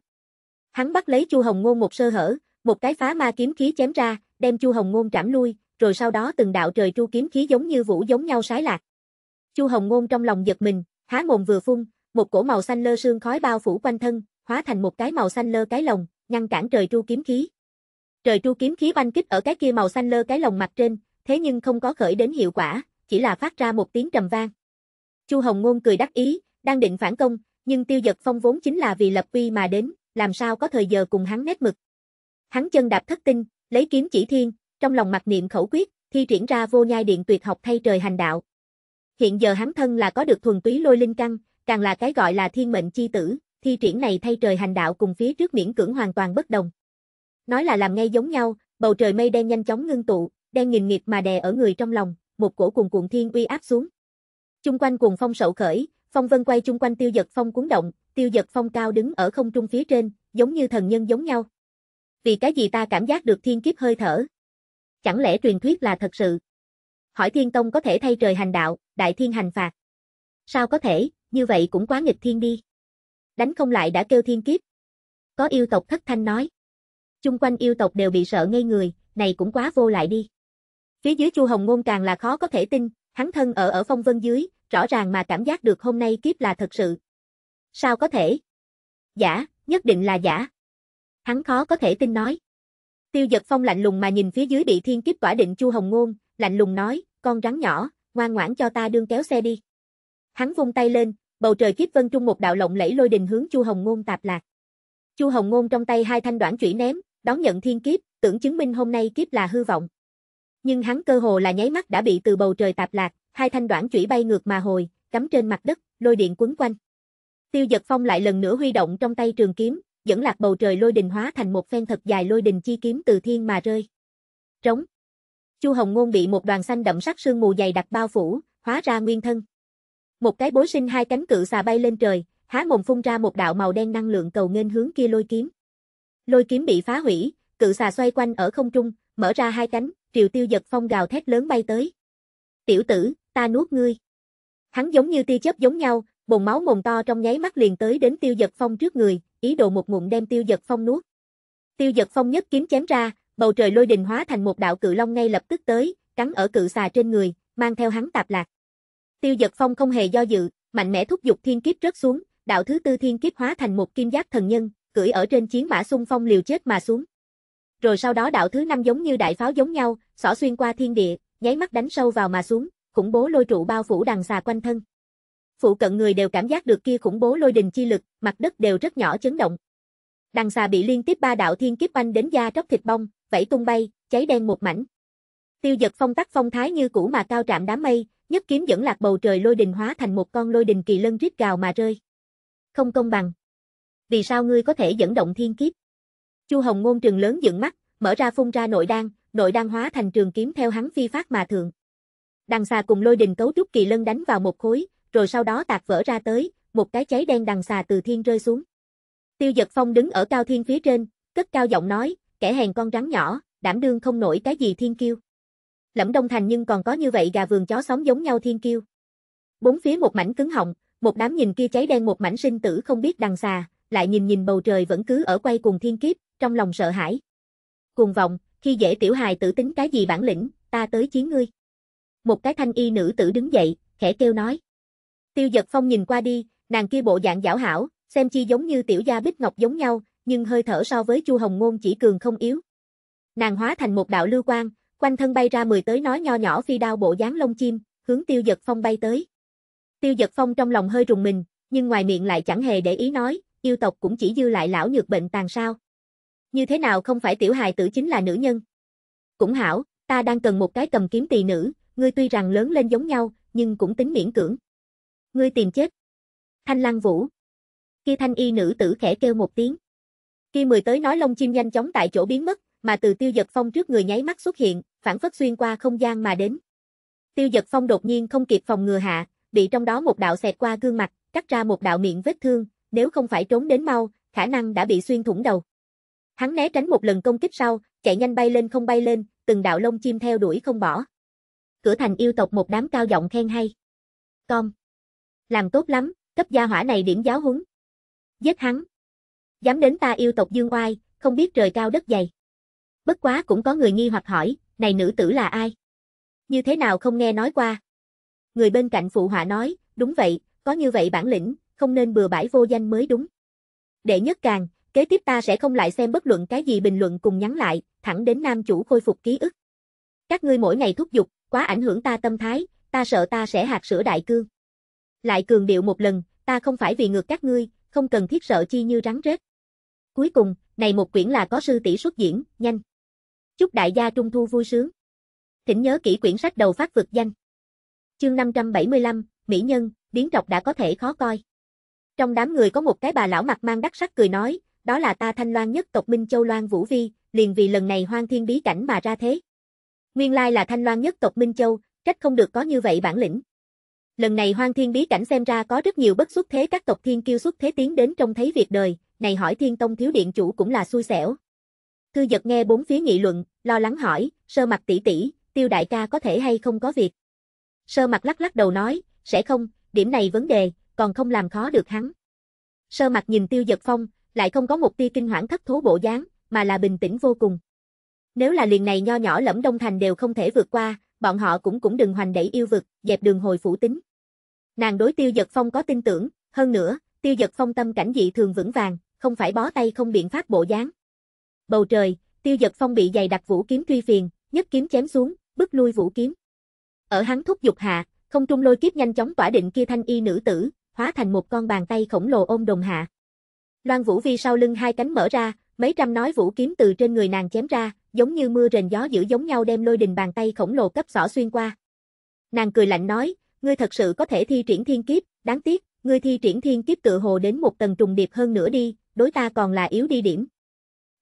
Hắn bắt lấy Chu Hồng Ngôn một sơ hở, một cái phá ma kiếm khí chém ra, đem Chu Hồng Ngôn trảm lui, rồi sau đó từng đạo trời chu kiếm khí giống như vũ giống nhau sái lạc. Chu Hồng Ngôn trong lòng giật mình, há mồm vừa phun, một cổ màu xanh lơ sương khói bao phủ quanh thân, hóa thành một cái màu xanh lơ cái lồng, ngăn cản trời chu kiếm khí. Trời chu kiếm khí oanh kích ở cái kia màu xanh lơ cái lồng mặt trên, thế nhưng không có khởi đến hiệu quả, chỉ là phát ra một tiếng trầm vang. Chu Hồng Ngôn cười đắc ý, đang định phản công, nhưng Tiêu Dật Phong vốn chính là vì lập uy mà đến, làm sao có thời giờ cùng hắn nét mực. Hắn chân đạp thất tinh, lấy kiếm chỉ thiên, trong lòng mặc niệm khẩu quyết, thi triển ra vô nhai điện tuyệt học thay trời hành đạo. Hiện giờ hắn thân là có được thuần túy lôi linh căn, càng là cái gọi là thiên mệnh chi tử, thi triển này thay trời hành đạo cùng phía trước miễn cưỡng hoàn toàn bất đồng. Nói là làm ngay giống nhau, bầu trời mây đen nhanh chóng ngưng tụ, đen nghìn nghiệt mà đè ở người trong lòng, một cổ cùng cuộn thiên uy áp xuống. Chung quanh cuồng phong sậu khởi, phong vân quay chung quanh tiêu giật phong cuốn động, tiêu giật phong cao đứng ở không trung phía trên, giống như thần nhân giống nhau. Vì cái gì ta cảm giác được thiên kiếp hơi thở? Chẳng lẽ truyền thuyết là thật sự? Hỏi thiên tông có thể thay trời hành đạo, đại thiên hành phạt. Sao có thể, như vậy cũng quá nghịch thiên đi. Đánh không lại đã kêu thiên kiếp. Có yêu tộc thất thanh nói. Chung quanh yêu tộc đều bị sợ ngây người, này cũng quá vô lại đi. Phía dưới Chu Hồng Ngôn càng là khó có thể tin, hắn thân ở ở phong vân dưới, rõ ràng mà cảm giác được hôm nay kiếp là thật sự. Sao có thể? Giả, nhất định là giả. Hắn khó có thể tin nói. Tiêu giật phong lạnh lùng mà nhìn phía dưới bị thiên kiếp tỏa định Chu Hồng Ngôn, lạnh lùng nói, con rắn nhỏ, ngoan ngoãn cho ta đương kéo xe đi. Hắn vung tay lên, bầu trời kiếp vân trung một đạo lộng lẫy lôi đình hướng Chu Hồng Ngôn tạp lạc. Chu Hồng Ngôn trong tay hai thanh đoạn chủy ném, đón nhận thiên kiếp, tưởng chứng minh hôm nay kiếp là hư vọng nhưng hắn cơ hồ là nháy mắt đã bị từ bầu trời tạp lạc, hai thanh đoạn chủy bay ngược mà hồi, cắm trên mặt đất, lôi điện quấn quanh. Tiêu Dật Phong lại lần nữa huy động trong tay trường kiếm, dẫn lạc bầu trời lôi đình hóa thành một phen thật dài lôi đình chi kiếm từ thiên mà rơi. Trống. Chu Hồng Ngôn bị một đoàn xanh đậm sắc sương mù dày đặc bao phủ, hóa ra nguyên thân. Một cái bối sinh hai cánh cự xà bay lên trời, há mồm phun ra một đạo màu đen năng lượng cầu nghênh hướng kia lôi kiếm. Lôi kiếm bị phá hủy, cự xà xoay quanh ở không trung, mở ra hai cánh, triệu tiêu giật phong gào thét lớn bay tới. Tiểu tử, ta nuốt ngươi. Hắn giống như tia chớp giống nhau, bồn máu mồm to trong nháy mắt liền tới đến tiêu giật phong trước người, ý đồ một ngụm đem tiêu giật phong nuốt. Tiêu giật phong nhất kiếm chém ra, bầu trời lôi đình hóa thành một đạo cự long ngay lập tức tới, cắn ở cự xà trên người, mang theo hắn tạp lạc. Tiêu giật phong không hề do dự, mạnh mẽ thúc giục thiên kiếp rớt xuống, đạo thứ tư thiên kiếp hóa thành một kim giác thần nhân, cưỡi ở trên chiến mã xung phong liều chết mà xuống rồi sau đó đạo thứ năm giống như đại pháo giống nhau, xỏ xuyên qua thiên địa, nháy mắt đánh sâu vào mà xuống, khủng bố lôi trụ bao phủ đằng xà quanh thân. Phụ cận người đều cảm giác được kia khủng bố lôi đình chi lực, mặt đất đều rất nhỏ chấn động. Đằng xà bị liên tiếp ba đạo thiên kiếp anh đến da tróc thịt bong, vẫy tung bay, cháy đen một mảnh. Tiêu giật phong tắc phong thái như cũ mà cao trạm đám mây, nhất kiếm dẫn lạc bầu trời lôi đình hóa thành một con lôi đình kỳ lân rít gào mà rơi. Không công bằng. Vì sao ngươi có thể dẫn động thiên kiếp? Chu Hồng Ngôn trừng lớn dựng mắt, mở ra phun ra nội đan, nội đan hóa thành trường kiếm theo hắn phi phát mà thượng. Đằng xà cùng lôi đình cấu trúc kỳ lân đánh vào một khối, rồi sau đó tạc vỡ ra tới, một cái cháy đen đằng xà từ thiên rơi xuống. Tiêu giật phong đứng ở cao thiên phía trên, cất cao giọng nói, kẻ hèn con rắn nhỏ, đảm đương không nổi cái gì thiên kiêu. Lẫm đông thành nhưng còn có như vậy gà vườn chó sống giống nhau thiên kiêu. Bốn phía một mảnh cứng họng, một đám nhìn kia cháy đen một mảnh sinh tử không biết đằng xà, lại nhìn nhìn bầu trời vẫn cứ ở quay cùng thiên kiếp, trong lòng sợ hãi. Cuồng vọng, khi dễ tiểu hài tử tính cái gì bản lĩnh, ta tới chiến ngươi. Một cái thanh y nữ tử đứng dậy, khẽ kêu nói. Tiêu giật phong nhìn qua đi, nàng kia bộ dạng giảo hảo, xem chi giống như tiểu gia bích ngọc giống nhau, nhưng hơi thở so với chu hồng ngôn chỉ cường không yếu. Nàng hóa thành một đạo lưu quang, quanh thân bay ra mười tới nói nho nhỏ phi đao bộ dáng lông chim, hướng tiêu giật phong bay tới. Tiêu giật phong trong lòng hơi rùng mình, nhưng ngoài miệng lại chẳng hề để ý nói, yêu tộc cũng chỉ dư lại lão nhược bệnh tàn sao. Như thế nào không phải tiểu hài tử chính là nữ nhân. Cũng hảo, ta đang cần một cái cầm kiếm tỳ nữ, ngươi tuy rằng lớn lên giống nhau, nhưng cũng tính miễn cưỡng. Ngươi tìm chết. Thanh lăng vũ. Kia thanh y nữ tử khẽ kêu một tiếng. kia mười tới nói lông chim nhanh chóng tại chỗ biến mất, mà từ tiêu giật phong trước người nháy mắt xuất hiện, phản phất xuyên qua không gian mà đến. Tiêu giật phong đột nhiên không kịp phòng ngừa hạ, bị trong đó một đạo xẹt qua gương mặt, cắt ra một đạo miệng vết thương, nếu không phải trốn đến mau, khả năng đã bị xuyên thủng đầu. Hắn né tránh một lần công kích sau, chạy nhanh bay lên không bay lên, từng đạo lông chim theo đuổi không bỏ. Cửa thành yêu tộc một đám cao giọng khen hay. Com. Làm tốt lắm, cấp gia hỏa này điểm giáo huấn. Giết hắn. Dám đến ta yêu tộc dương oai, không biết trời cao đất dày. Bất quá cũng có người nghi hoặc hỏi, này nữ tử là ai? Như thế nào không nghe nói qua? Người bên cạnh phụ họa nói, đúng vậy, có như vậy bản lĩnh, không nên bừa bãi vô danh mới đúng. Đệ nhất càng, kế tiếp ta sẽ không lại xem bất luận cái gì bình luận cùng nhắn lại, thẳng đến nam chủ khôi phục ký ức. Các ngươi mỗi ngày thúc giục, quá ảnh hưởng ta tâm thái, ta sợ ta sẽ hạt sữa đại cương. Lại cường điệu một lần, ta không phải vì ngược các ngươi, không cần thiết sợ chi như rắn rết. Cuối cùng, này một quyển là có sư tỷ xuất diễn, nhanh. Chúc đại gia trung thu vui sướng. Thỉnh nhớ kỹ quyển sách đầu phát vực danh. Chương 575, Mỹ Nhân, biến trọc đã có thể khó coi. Trong đám người có một cái bà lão mặt mang đắc sắc cười nói, đó là ta thanh loan nhất tộc Minh Châu Loan Vũ Vi, liền vì lần này hoang thiên bí cảnh mà ra thế. Nguyên lai là thanh loan nhất tộc Minh Châu, trách không được có như vậy bản lĩnh. Lần này hoang thiên bí cảnh xem ra có rất nhiều bất xuất thế các tộc thiên kiêu xuất thế tiến đến trông thấy việc đời, này hỏi thiên tông thiếu điện chủ cũng là xui xẻo. Thư giật nghe bốn phía nghị luận, lo lắng hỏi, sơ mặt tỷ tỷ, tiêu đại ca có thể hay không có việc. Sơ mặt lắc lắc đầu nói, sẽ không, điểm này vấn đề, còn không làm khó được hắn. Sơ mặt nhìn tiêu giật phong, lại không có một tia kinh hoảng thất thố bộ dáng, mà là bình tĩnh vô cùng. Nếu là liền này nho nhỏ lẫm đông thành đều không thể vượt qua, bọn họ cũng cũng đừng hoành đẩy yêu vực, dẹp đường hồi phủ tính. Nàng đối tiêu giật phong có tin tưởng, hơn nữa, tiêu giật phong tâm cảnh dị thường vững vàng, không phải bó tay không biện pháp bộ dáng. Bầu trời, tiêu giật phong bị dày đặc vũ kiếm truy phiền, nhất kiếm chém xuống, bức lui vũ kiếm. Ở hắn thúc dục hạ, không trung lôi kiếp nhanh chóng tỏa định kia thanh y nữ tử, hóa thành một con bàn tay khổng lồ ôm đồng hạ. Loan Vũ Vi sau lưng hai cánh mở ra, mấy trăm nói vũ kiếm từ trên người nàng chém ra, giống như mưa rền gió dữ giống nhau đem lôi đình bàn tay khổng lồ cấp xỏ xuyên qua. Nàng cười lạnh nói, ngươi thật sự có thể thi triển thiên kiếp, đáng tiếc, ngươi thi triển thiên kiếp tự hồ đến một tầng trùng điệp hơn nữa đi, đối ta còn là yếu đi điểm.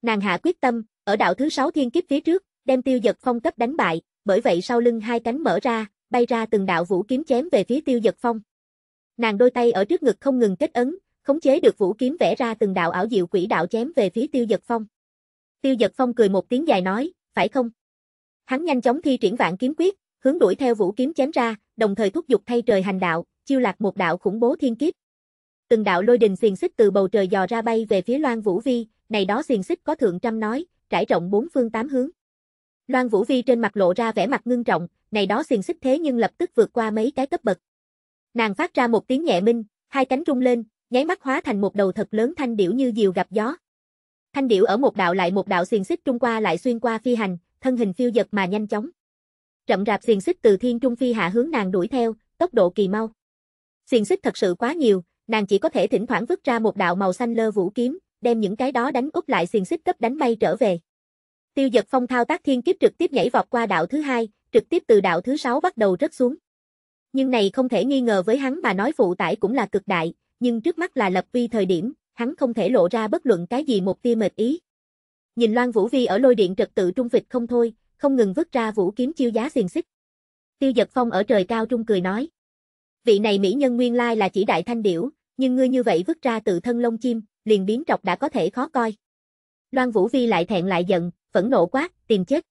Nàng hạ quyết tâm, ở đạo thứ sáu thiên kiếp phía trước, đem tiêu giật phong cấp đánh bại, bởi vậy sau lưng hai cánh mở ra, bay ra từng đạo vũ kiếm chém về phía tiêu giật phong. Nàng đôi tay ở trước ngực không ngừng kết ấn, khống chế được vũ kiếm vẽ ra từng đạo ảo diệu quỷ đạo chém về phía Tiêu giật Phong. Tiêu giật Phong cười một tiếng dài nói, phải không? Hắn nhanh chóng thi triển vạn kiếm quyết, hướng đuổi theo vũ kiếm chém ra, đồng thời thúc giục thay trời hành đạo, chiêu lạc một đạo khủng bố thiên kiếp. Từng đạo lôi đình xiềng xích từ bầu trời dò ra bay về phía Loan Vũ Vi, này đó xiềng xích có thượng trăm nói, trải rộng bốn phương tám hướng. Loan Vũ Vi trên mặt lộ ra vẻ mặt ngưng trọng, này đó xiềng xích thế nhưng lập tức vượt qua mấy cái cấp bậc. Nàng phát ra một tiếng nhẹ minh, hai cánh rung lên, nháy mắt hóa thành một đầu thật lớn thanh điểu như diều gặp gió. Thanh điểu ở một đạo lại một đạo xiềng xích trung qua lại xuyên qua phi hành, thân hình phiêu giật mà nhanh chóng. Rậm rạp xiềng xích từ thiên trung phi hạ hướng nàng đuổi theo, tốc độ kỳ mau. Xiềng xích thật sự quá nhiều, nàng chỉ có thể thỉnh thoảng vứt ra một đạo màu xanh lơ vũ kiếm, đem những cái đó đánh úp lại xiềng xích cấp đánh bay trở về. Tiêu Dật Phong thao tác thiên kiếp trực tiếp nhảy vọt qua đạo thứ hai, trực tiếp từ đạo thứ sáu bắt đầu rớt xuống. Nhưng này không thể nghi ngờ với hắn mà nói phụ tải cũng là cực đại, nhưng trước mắt là lập vi thời điểm, hắn không thể lộ ra bất luận cái gì một tia mệt ý. Nhìn Loan Vũ Vi ở lôi điện trật tự trung vịt không thôi, không ngừng vứt ra vũ kiếm chiêu giá xiềng xích. Tiêu Dật Phong ở trời cao trung cười nói: "Vị này mỹ nhân nguyên lai là chỉ đại thanh điểu, nhưng ngươi như vậy vứt ra tự thân lông chim, liền biến trọc đã có thể khó coi." Loan Vũ Vi lại thẹn lại giận, phẫn nộ quát: "Tìm chết!"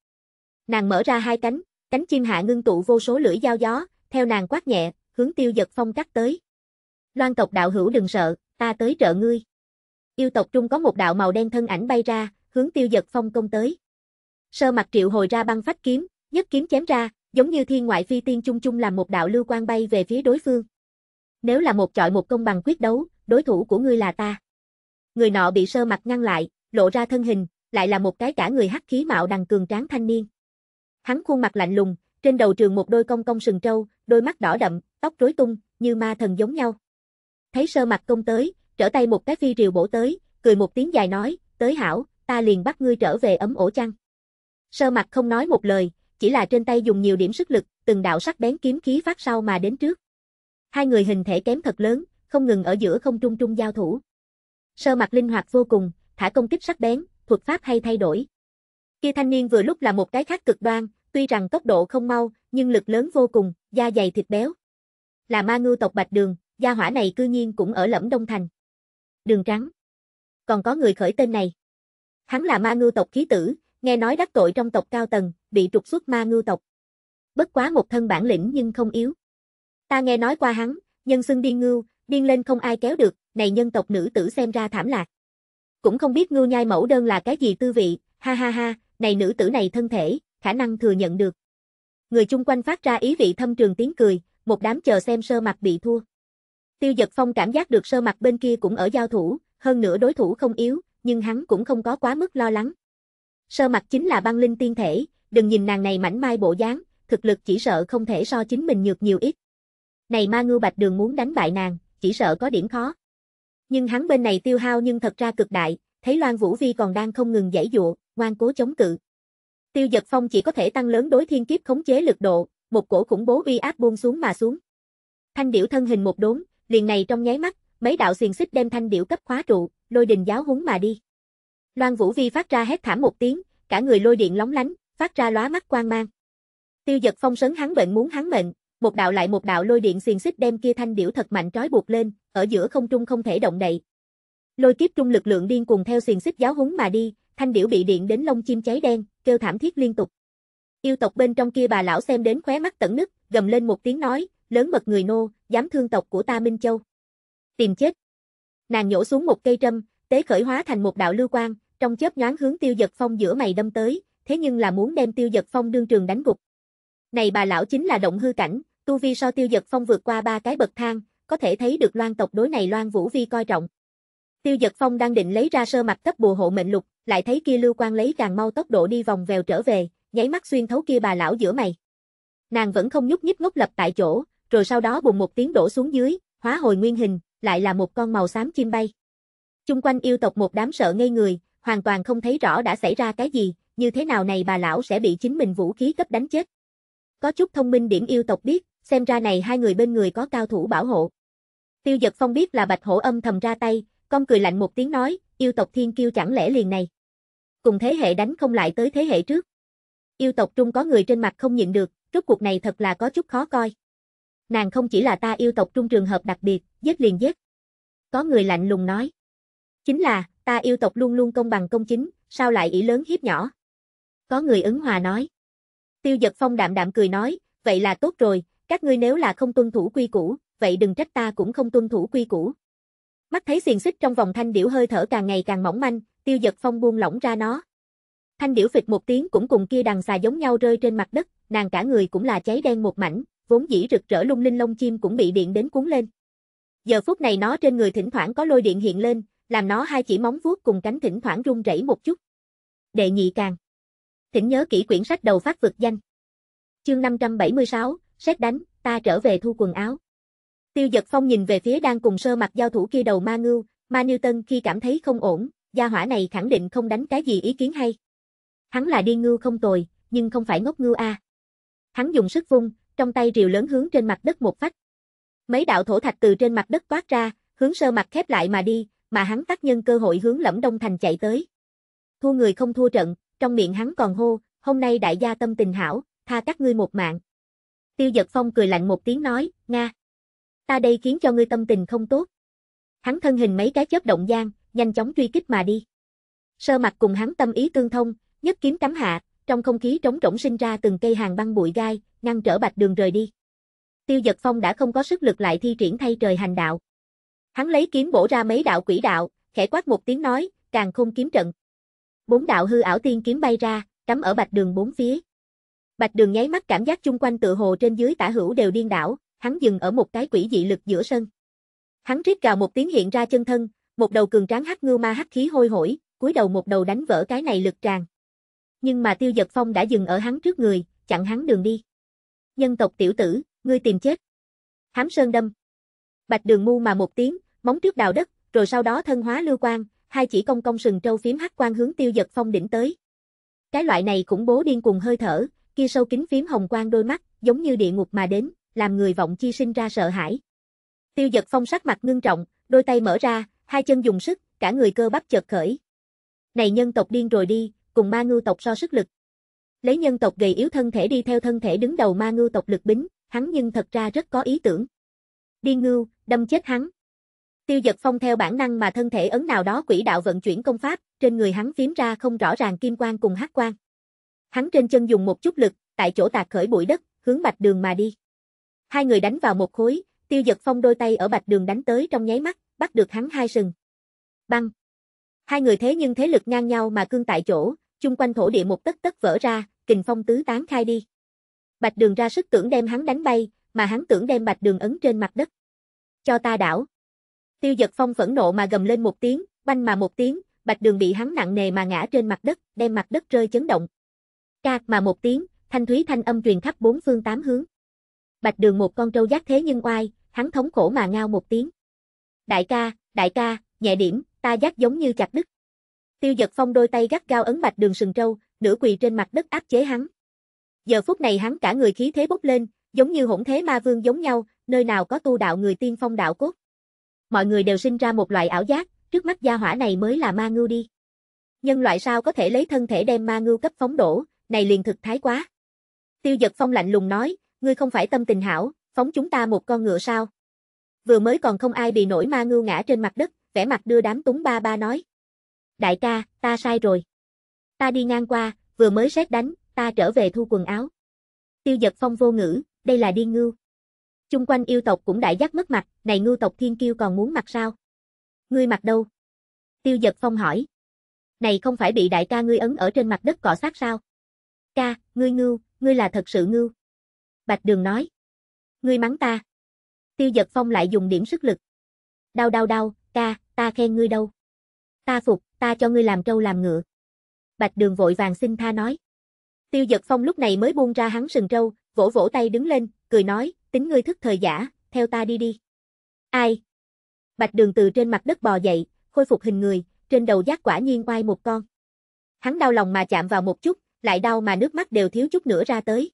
Nàng mở ra hai cánh, cánh chim hạ ngưng tụ vô số lưỡi dao gió, theo nàng quát nhẹ, hướng Tiêu Dật Phong cắt tới. Loan tộc đạo hữu đừng sợ, ta tới trợ ngươi. Yêu tộc trung có một đạo màu đen thân ảnh bay ra, hướng tiêu giật phong công tới. Sơ mặt triệu hồi ra băng phách kiếm, nhất kiếm chém ra, giống như thiên ngoại phi tiên chung chung làm một đạo lưu quang bay về phía đối phương. Nếu là một chọi một công bằng quyết đấu, đối thủ của ngươi là ta. Người nọ bị sơ mặt ngăn lại, lộ ra thân hình, lại là một cái cả người hắc khí mạo đằng cường tráng thanh niên. Hắn khuôn mặt lạnh lùng, trên đầu trường một đôi công công sừng trâu, đôi mắt đỏ đậm, tóc rối tung, như ma thần giống nhau. Thấy sơ mặt công tới, trở tay một cái phi rìu bổ tới, cười một tiếng dài nói, tới hảo, ta liền bắt ngươi trở về ấm ổ chăng. Sơ mặt không nói một lời, chỉ là trên tay dùng nhiều điểm sức lực, từng đạo sắc bén kiếm khí phát sau mà đến trước. Hai người hình thể kém thật lớn, không ngừng ở giữa không trung trung giao thủ. Sơ mặt linh hoạt vô cùng, thả công kích sắc bén, thuật pháp hay thay đổi. Kia thanh niên vừa lúc là một cái khác cực đoan, tuy rằng tốc độ không mau, nhưng lực lớn vô cùng, da dày thịt béo. Là ma ngư tộc Bạch Đường, Gia hỏa này cư nhiên cũng ở lẫm Đông Thành. Đường trắng. Còn có người khởi tên này. Hắn là ma ngưu tộc khí tử, nghe nói đắc tội trong tộc cao tầng, bị trục xuất ma ngưu tộc. Bất quá một thân bản lĩnh nhưng không yếu. Ta nghe nói qua hắn, nhân xưng điên ngưu, điên lên không ai kéo được, này nhân tộc nữ tử xem ra thảm lạc. Cũng không biết ngưu nhai mẫu đơn là cái gì tư vị, ha ha ha, này nữ tử này thân thể, khả năng thừa nhận được. Người chung quanh phát ra ý vị thâm trường tiếng cười, một đám chờ xem sơ mặt bị thua. Tiêu giật phong cảm giác được sơ mặt bên kia cũng ở giao thủ, hơn nữa đối thủ không yếu, nhưng hắn cũng không có quá mức lo lắng. Sơ mặt chính là băng linh tiên thể, đừng nhìn nàng này mảnh mai bộ dáng, thực lực chỉ sợ không thể so chính mình nhược nhiều ít. Này ma Ngư bạch đường muốn đánh bại nàng, chỉ sợ có điểm khó. Nhưng hắn bên này tiêu hao nhưng thật ra cực đại, thấy Loan Vũ Vi còn đang không ngừng giải dụa, ngoan cố chống cự. Tiêu giật phong chỉ có thể tăng lớn đối thiên kiếp khống chế lực độ, một cổ khủng bố uy áp buông xuống mà xuống. Thanh điểu thân hình một đốn, Liền này trong nháy mắt, mấy đạo xiềng xích đem thanh điểu cấp khóa trụ, lôi đình giáo húng mà đi. Loan Vũ Vi phát ra hét thảm một tiếng, cả người lôi điện lóng lánh, phát ra lóa mắt quang mang. Tiêu giật phong sấn hắn bệnh muốn hắn mệnh, một đạo lại một đạo lôi điện xiềng xích đem kia thanh điểu thật mạnh trói buộc lên, ở giữa không trung không thể động đậy. Lôi kiếp trung lực lượng điên cùng theo xiềng xích giáo húng mà đi, thanh điểu bị điện đến lông chim cháy đen, kêu thảm thiết liên tục. Yêu tộc bên trong kia bà lão xem đến khóe mắt tận nứt, gầm lên một tiếng nói, lớn mật người nô, dám thương tộc của ta Minh Châu. Tìm chết. Nàng nhổ xuống một cây trâm, tế khởi hóa thành một đạo lưu quang, trong chớp nhoáng hướng Tiêu Dật Phong giữa mày đâm tới, thế nhưng là muốn đem Tiêu Dật Phong đương trường đánh gục. Này bà lão chính là động hư cảnh, tu vi so Tiêu Dật Phong vượt qua ba cái bậc thang, có thể thấy được Loan tộc đối này Loan Vũ Vi coi trọng. Tiêu Dật Phong đang định lấy ra sơ mặt cấp bùa hộ mệnh lục, lại thấy kia lưu quang lấy càng mau tốc độ đi vòng vèo trở về, nháy mắt xuyên thấu kia bà lão giữa mày. Nàng vẫn không nhúc nhích ngốc lập tại chỗ, rồi sau đó bùng một tiếng đổ xuống dưới, hóa hồi nguyên hình, lại là một con màu xám chim bay. Chung quanh yêu tộc một đám sợ ngây người, hoàn toàn không thấy rõ đã xảy ra cái gì, như thế nào này bà lão sẽ bị chính mình vũ khí cấp đánh chết. Có chút thông minh điểm yêu tộc biết, xem ra này hai người bên người có cao thủ bảo hộ. Tiêu giật phong biết là bạch hổ âm thầm ra tay, con cười lạnh một tiếng nói, yêu tộc thiên kiêu chẳng lẽ liền này. Cùng thế hệ đánh không lại tới thế hệ trước. Yêu tộc trung có người trên mặt không nhịn được, rốt cuộc này thật là có chút khó coi. Nàng không chỉ là ta yêu tộc trung trường hợp đặc biệt, giết liền giết. Có người lạnh lùng nói. Chính là, ta yêu tộc luôn luôn công bằng công chính, sao lại ý lớn hiếp nhỏ. Có người ứng hòa nói. Tiêu giật phong đạm đạm cười nói, vậy là tốt rồi, các ngươi nếu là không tuân thủ quy củ, vậy đừng trách ta cũng không tuân thủ quy củ. Mắt thấy xiềng xích trong vòng thanh điểu hơi thở càng ngày càng mỏng manh, tiêu giật phong buông lỏng ra nó. Thanh điểu phịch một tiếng cũng cùng kia đằng xà giống nhau rơi trên mặt đất, nàng cả người cũng là cháy đen một mảnh, vốn dĩ rực rỡ lung linh lông chim cũng bị điện đến cuốn lên. Giờ phút này nó trên người thỉnh thoảng có lôi điện hiện lên, làm nó hai chỉ móng vuốt cùng cánh thỉnh thoảng rung rẩy một chút. Đệ nhị càng. Thỉnh nhớ kỹ quyển sách đầu phát vực danh. Chương 576, xét đánh, ta trở về thu quần áo. Tiêu giật phong nhìn về phía đang cùng sơ mặt giao thủ kia đầu ma ngưu, ma Newton khi cảm thấy không ổn, gia hỏa này khẳng định không đánh cái gì ý kiến hay. Hắn là đi ngưu không tồi, nhưng không phải ngốc ngưu a. À. Hắn dùng sức vung, trong tay rìu lớn hướng trên mặt đất một phát, Mấy đạo thổ thạch từ trên mặt đất toát ra, hướng sơ mặt khép lại mà đi, mà hắn tác nhân cơ hội hướng lẫm đông thành chạy tới. Thua người không thua trận, trong miệng hắn còn hô, hôm nay đại gia tâm tình hảo, tha các ngươi một mạng. Tiêu giật phong cười lạnh một tiếng nói, Nga. Ta đây khiến cho ngươi tâm tình không tốt. Hắn thân hình mấy cái chớp động gian, nhanh chóng truy kích mà đi. Sơ mặt cùng hắn tâm ý tương thông, nhất kiếm cắm hạ, trong không khí trống rỗng sinh ra từng cây hàng băng bụi gai, ngăn trở Bạch Đường rời đi. Tiêu Dật Phong đã không có sức lực lại thi triển thay trời hành đạo. Hắn lấy kiếm bổ ra mấy đạo quỷ đạo, khẽ quát một tiếng nói, càng khung kiếm trận. Bốn đạo hư ảo tiên kiếm bay ra, cắm ở Bạch Đường bốn phía. Bạch Đường nháy mắt cảm giác chung quanh tự hồ trên dưới tả hữu đều điên đảo, hắn dừng ở một cái quỷ dị lực giữa sân. Hắn rít gào một tiếng hiện ra chân thân, một đầu cường tráng hắc ngư ma hắc khí hôi hổi, cúi đầu một đầu đánh vỡ cái này lực tràn nhưng mà tiêu giật phong đã dừng ở hắn trước người, chặn hắn đường đi. Nhân tộc tiểu tử, ngươi tìm chết. Hám sơn đâm. Bạch đường mu mà một tiếng, móng trước đào đất, rồi sau đó thân hóa lưu quang, hai chỉ công công sừng trâu phím hắc quang hướng tiêu giật phong đỉnh tới. Cái loại này cũng bố điên cùng hơi thở, kia sâu kính phím hồng quang đôi mắt, giống như địa ngục mà đến, làm người vọng chi sinh ra sợ hãi. Tiêu giật phong sắc mặt ngưng trọng, đôi tay mở ra, hai chân dùng sức, cả người cơ bắp chợt khởi. Này nhân tộc điên rồi đi, cùng ma ngưu tộc so sức lực. Lấy nhân tộc gầy yếu thân thể đi theo thân thể đứng đầu ma ngưu tộc lực bính, hắn nhưng thật ra rất có ý tưởng. Đi ngưu, đâm chết hắn. Tiêu giật phong theo bản năng mà thân thể ấn nào đó quỹ đạo vận chuyển công pháp, trên người hắn phím ra không rõ ràng kim quang cùng hắc quang. Hắn trên chân dùng một chút lực, tại chỗ tạc khởi bụi đất, hướng bạch đường mà đi. Hai người đánh vào một khối, tiêu giật phong đôi tay ở bạch đường đánh tới trong nháy mắt, bắt được hắn hai sừng. Băng. Hai người thế nhưng thế lực ngang nhau mà cương tại chỗ, chung quanh thổ địa một tất tất vỡ ra, kình phong tứ tán khai đi. Bạch Đường ra sức tưởng đem hắn đánh bay, mà hắn tưởng đem Bạch Đường ấn trên mặt đất. Cho ta đảo. Tiêu Dật Phong phẫn nộ mà gầm lên một tiếng, banh mà một tiếng, Bạch Đường bị hắn nặng nề mà ngã trên mặt đất, đem mặt đất rơi chấn động. Cạc mà một tiếng, thanh thúy thanh âm truyền khắp bốn phương tám hướng. Bạch Đường một con trâu giác thế nhưng oai, hắn thống khổ mà ngao một tiếng. Đại ca, đại ca, nhẹ điểm, ta giác giống như chặt đứt. Tiêu giật phong đôi tay gắt gao ấn bạch đường sừng trâu, nửa quỳ trên mặt đất áp chế hắn. Giờ phút này hắn cả người khí thế bốc lên, giống như hỗn thế ma vương giống nhau, nơi nào có tu đạo người tiên phong đạo cốt. Mọi người đều sinh ra một loại ảo giác, trước mắt gia hỏa này mới là ma ngưu đi. Nhân loại sao có thể lấy thân thể đem ma ngưu cấp phóng đổ, này liền thực thái quá. Tiêu giật phong lạnh lùng nói, ngươi không phải tâm tình hảo, phóng chúng ta một con ngựa sao. Vừa mới còn không ai bị nổi ma ngưu ngã trên mặt đất, vẻ mặt đưa đám túng ba ba nói đại ca, ta sai rồi. Ta đi ngang qua, vừa mới xét đánh, ta trở về thu quần áo. Tiêu giật phong vô ngữ, đây là điên ngưu. Chung quanh yêu tộc cũng đại giác mất mặt, này ngưu tộc thiên kiêu còn muốn mặt sao? Ngươi mặt đâu? Tiêu giật phong hỏi. Này không phải bị đại ca ngươi ấn ở trên mặt đất cọ sát sao? Ca, ngươi ngưu, ngươi là thật sự ngưu. Bạch đường nói. Ngươi mắng ta. Tiêu giật phong lại dùng điểm sức lực. Đau đau đau, ca, ta khen ngươi đâu. Ta phục ta cho ngươi làm trâu làm ngựa. Bạch đường vội vàng xin tha nói. Tiêu giật phong lúc này mới buông ra hắn sừng trâu, vỗ vỗ tay đứng lên, cười nói, tính ngươi thức thời giả, theo ta đi đi. Ai? Bạch đường từ trên mặt đất bò dậy, khôi phục hình người, trên đầu giác quả nhiên oai một con. Hắn đau lòng mà chạm vào một chút, lại đau mà nước mắt đều thiếu chút nữa ra tới.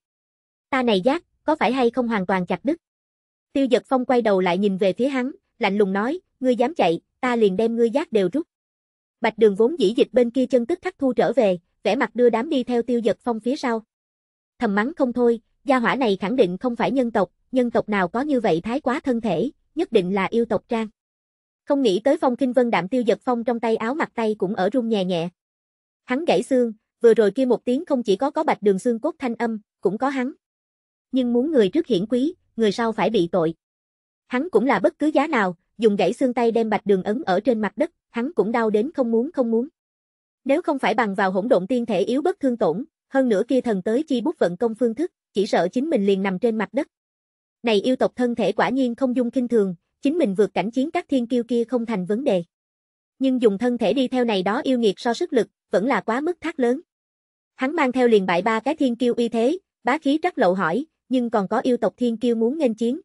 Ta này giác, có phải hay không hoàn toàn chặt đứt? Tiêu giật phong quay đầu lại nhìn về phía hắn, lạnh lùng nói, ngươi dám chạy, ta liền đem ngươi giác đều rút. Bạch Đường vốn dĩ dịch bên kia chân tức khắc thu trở về, vẻ mặt đưa đám đi theo Tiêu Giật Phong phía sau. Thầm mắng không thôi, gia hỏa này khẳng định không phải nhân tộc, nhân tộc nào có như vậy thái quá thân thể, nhất định là yêu tộc trang. Không nghĩ tới Phong Kinh Vân đạm Tiêu Giật Phong trong tay áo mặt tay cũng ở run nhẹ nhẹ. Hắn gãy xương, vừa rồi kia một tiếng không chỉ có có Bạch Đường xương cốt thanh âm, cũng có hắn. Nhưng muốn người trước hiển quý, người sau phải bị tội. Hắn cũng là bất cứ giá nào, dùng gãy xương tay đem Bạch Đường ấn ở trên mặt đất, hắn cũng đau đến không muốn không muốn. Nếu không phải bằng vào hỗn độn tiên thể yếu bất thương tổn, hơn nữa kia thần tới chi bút vận công phương thức, chỉ sợ chính mình liền nằm trên mặt đất. Này yêu tộc thân thể quả nhiên không dung kinh thường, chính mình vượt cảnh chiến các thiên kiêu kia không thành vấn đề. Nhưng dùng thân thể đi theo này đó yêu nghiệt so sức lực, vẫn là quá mức thác lớn. Hắn mang theo liền bại ba cái thiên kiêu uy thế, bá khí trắc lậu hỏi, nhưng còn có yêu tộc thiên kiêu muốn nghênh chiến.